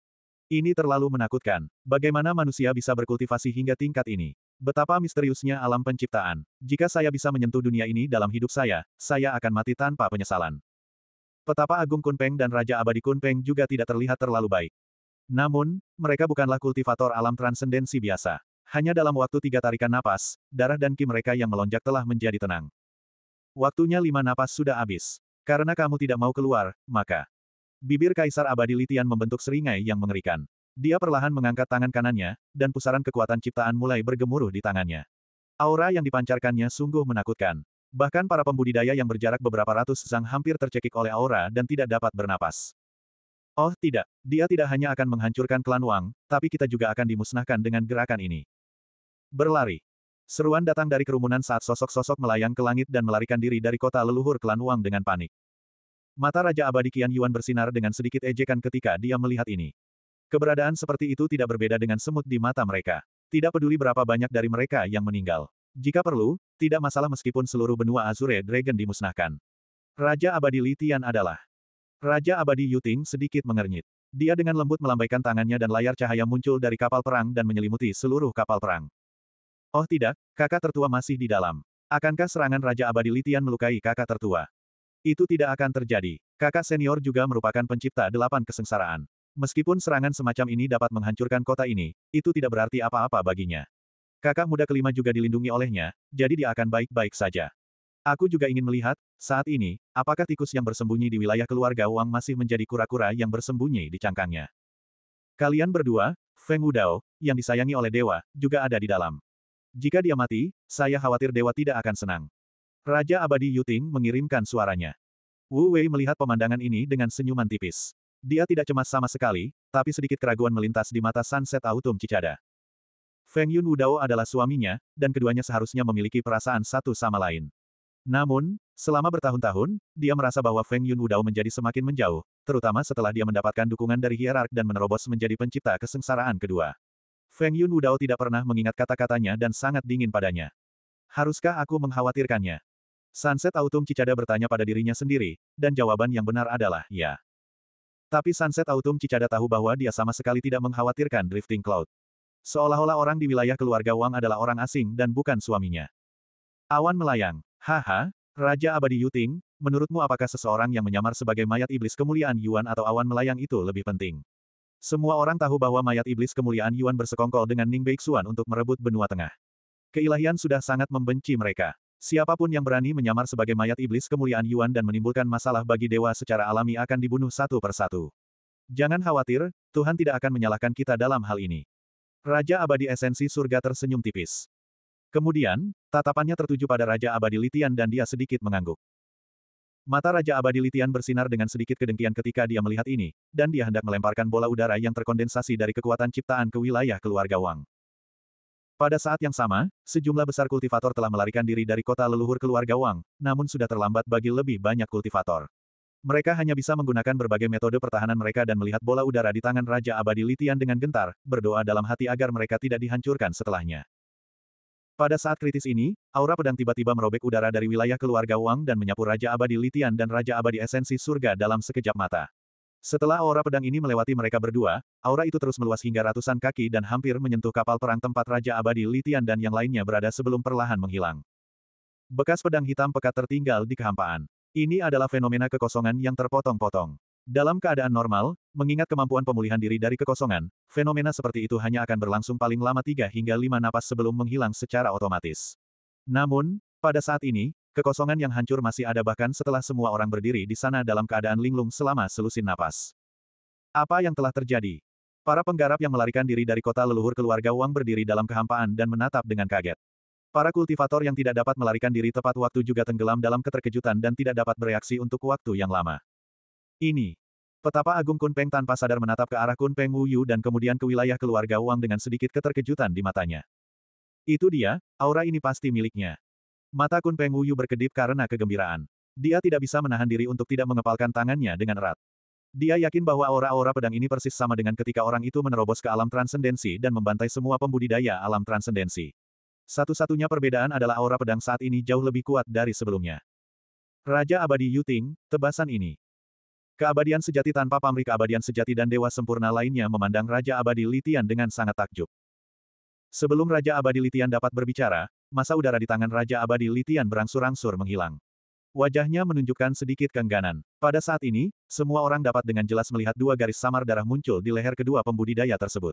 Ini terlalu menakutkan. Bagaimana manusia bisa berkultivasi hingga tingkat ini? Betapa misteriusnya alam penciptaan. Jika saya bisa menyentuh dunia ini dalam hidup saya, saya akan mati tanpa penyesalan. Petapa Agung Kunpeng dan Raja Abadi Kunpeng juga tidak terlihat terlalu baik. Namun, mereka bukanlah kultivator alam transendensi biasa. Hanya dalam waktu tiga tarikan napas, darah dan ki mereka yang melonjak telah menjadi tenang. Waktunya lima napas sudah habis. Karena kamu tidak mau keluar, maka Bibir Kaisar Abadi Litian membentuk seringai yang mengerikan. Dia perlahan mengangkat tangan kanannya, dan pusaran kekuatan ciptaan mulai bergemuruh di tangannya. Aura yang dipancarkannya sungguh menakutkan. Bahkan para pembudidaya yang berjarak beberapa ratus zang hampir tercekik oleh aura dan tidak dapat bernapas. Oh tidak, dia tidak hanya akan menghancurkan klan Wang, tapi kita juga akan dimusnahkan dengan gerakan ini. Berlari. Seruan datang dari kerumunan saat sosok-sosok melayang ke langit dan melarikan diri dari kota leluhur klan Wang dengan panik. Mata Raja Abadi Qian Yuan bersinar dengan sedikit ejekan ketika dia melihat ini. Keberadaan seperti itu tidak berbeda dengan semut di mata mereka. Tidak peduli berapa banyak dari mereka yang meninggal. Jika perlu, tidak masalah meskipun seluruh benua Azure Dragon dimusnahkan. Raja Abadi Li Tian adalah. Raja Abadi Yuting sedikit mengernyit. Dia dengan lembut melambaikan tangannya dan layar cahaya muncul dari kapal perang dan menyelimuti seluruh kapal perang. Oh tidak, kakak tertua masih di dalam. Akankah serangan Raja Abadi Litian melukai kakak tertua? Itu tidak akan terjadi. Kakak senior juga merupakan pencipta delapan kesengsaraan. Meskipun serangan semacam ini dapat menghancurkan kota ini, itu tidak berarti apa-apa baginya. Kakak muda kelima juga dilindungi olehnya, jadi dia akan baik-baik saja. Aku juga ingin melihat, saat ini, apakah tikus yang bersembunyi di wilayah keluarga Wang masih menjadi kura-kura yang bersembunyi di cangkangnya. Kalian berdua, Feng Wudao, yang disayangi oleh dewa, juga ada di dalam. Jika dia mati, saya khawatir dewa tidak akan senang. Raja Abadi Yuting mengirimkan suaranya. Wu Wei melihat pemandangan ini dengan senyuman tipis. Dia tidak cemas sama sekali, tapi sedikit keraguan melintas di mata sunset autumn Cicada. Feng Yun Wudao adalah suaminya, dan keduanya seharusnya memiliki perasaan satu sama lain. Namun, selama bertahun-tahun, dia merasa bahwa Feng Yun Wudao menjadi semakin menjauh, terutama setelah dia mendapatkan dukungan dari hierark dan menerobos menjadi pencipta kesengsaraan kedua. Feng Yun Wudao tidak pernah mengingat kata-katanya dan sangat dingin padanya. Haruskah aku mengkhawatirkannya? Sunset Autumn Cicada bertanya pada dirinya sendiri, dan jawaban yang benar adalah ya. Tapi Sunset Autumn Cicada tahu bahwa dia sama sekali tidak mengkhawatirkan Drifting Cloud. Seolah-olah orang di wilayah keluarga Wang adalah orang asing dan bukan suaminya. Awan melayang. Haha, Raja Abadi Yuting, menurutmu apakah seseorang yang menyamar sebagai mayat iblis kemuliaan Yuan atau awan melayang itu lebih penting? Semua orang tahu bahwa mayat iblis kemuliaan Yuan bersekongkol dengan Ning Beixuan untuk merebut benua tengah. Keilahian sudah sangat membenci mereka. Siapapun yang berani menyamar sebagai mayat iblis kemuliaan Yuan dan menimbulkan masalah bagi dewa secara alami akan dibunuh satu persatu. Jangan khawatir, Tuhan tidak akan menyalahkan kita dalam hal ini. Raja abadi esensi surga tersenyum tipis. Kemudian, tatapannya tertuju pada Raja abadi Litian dan dia sedikit mengangguk. Mata Raja Abadi Litian bersinar dengan sedikit kedengkian ketika dia melihat ini, dan dia hendak melemparkan bola udara yang terkondensasi dari kekuatan ciptaan ke wilayah keluarga Wang. Pada saat yang sama, sejumlah besar kultivator telah melarikan diri dari kota leluhur keluarga Wang, namun sudah terlambat bagi lebih banyak kultivator. Mereka hanya bisa menggunakan berbagai metode pertahanan mereka dan melihat bola udara di tangan Raja Abadi Litian dengan gentar, berdoa dalam hati agar mereka tidak dihancurkan setelahnya. Pada saat kritis ini, aura pedang tiba-tiba merobek udara dari wilayah keluarga Wang dan menyapu Raja Abadi Litian dan Raja Abadi Esensi Surga dalam sekejap mata. Setelah aura pedang ini melewati mereka berdua, aura itu terus meluas hingga ratusan kaki dan hampir menyentuh kapal perang tempat Raja Abadi Litian dan yang lainnya berada sebelum perlahan menghilang. Bekas pedang hitam pekat tertinggal di kehampaan. Ini adalah fenomena kekosongan yang terpotong-potong. Dalam keadaan normal, mengingat kemampuan pemulihan diri dari kekosongan, fenomena seperti itu hanya akan berlangsung paling lama 3 hingga 5 napas sebelum menghilang secara otomatis. Namun, pada saat ini, Kekosongan yang hancur masih ada bahkan setelah semua orang berdiri di sana dalam keadaan linglung selama selusin napas. Apa yang telah terjadi? Para penggarap yang melarikan diri dari kota leluhur keluarga Wang berdiri dalam kehampaan dan menatap dengan kaget. Para kultivator yang tidak dapat melarikan diri tepat waktu juga tenggelam dalam keterkejutan dan tidak dapat bereaksi untuk waktu yang lama. Ini. Petapa Agung Kunpeng tanpa sadar menatap ke arah Kunpeng Wuyu dan kemudian ke wilayah keluarga Wang dengan sedikit keterkejutan di matanya. Itu dia, aura ini pasti miliknya. Mata Kun Peng Wuyu berkedip karena kegembiraan. Dia tidak bisa menahan diri untuk tidak mengepalkan tangannya dengan erat. Dia yakin bahwa aura-aura pedang ini persis sama dengan ketika orang itu menerobos ke alam transendensi dan membantai semua pembudidaya alam transendensi. Satu-satunya perbedaan adalah aura pedang saat ini jauh lebih kuat dari sebelumnya. Raja Abadi Yuting, tebasan ini. Keabadian sejati tanpa pamrih keabadian sejati dan dewa sempurna lainnya memandang Raja Abadi Litian dengan sangat takjub. Sebelum Raja Abadi Litian dapat berbicara, masa udara di tangan Raja Abadi Litian berangsur-angsur menghilang. Wajahnya menunjukkan sedikit kengganan. Pada saat ini, semua orang dapat dengan jelas melihat dua garis samar darah muncul di leher kedua pembudidaya tersebut.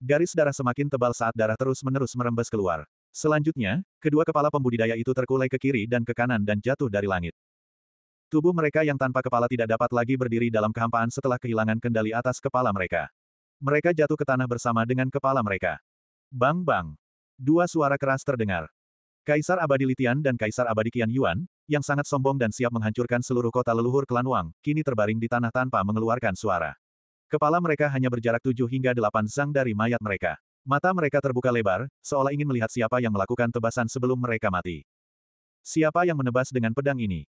Garis darah semakin tebal saat darah terus-menerus merembes keluar. Selanjutnya, kedua kepala pembudidaya itu terkulai ke kiri dan ke kanan dan jatuh dari langit. Tubuh mereka yang tanpa kepala tidak dapat lagi berdiri dalam kehampaan setelah kehilangan kendali atas kepala mereka. Mereka jatuh ke tanah bersama dengan kepala mereka. Bang bang. Dua suara keras terdengar. Kaisar Abadi Litian dan Kaisar Abadi Qian Yuan, yang sangat sombong dan siap menghancurkan seluruh kota leluhur klan Wang, kini terbaring di tanah tanpa mengeluarkan suara. Kepala mereka hanya berjarak tujuh hingga delapan zang dari mayat mereka. Mata mereka terbuka lebar, seolah ingin melihat siapa yang melakukan tebasan sebelum mereka mati. Siapa yang menebas dengan pedang ini?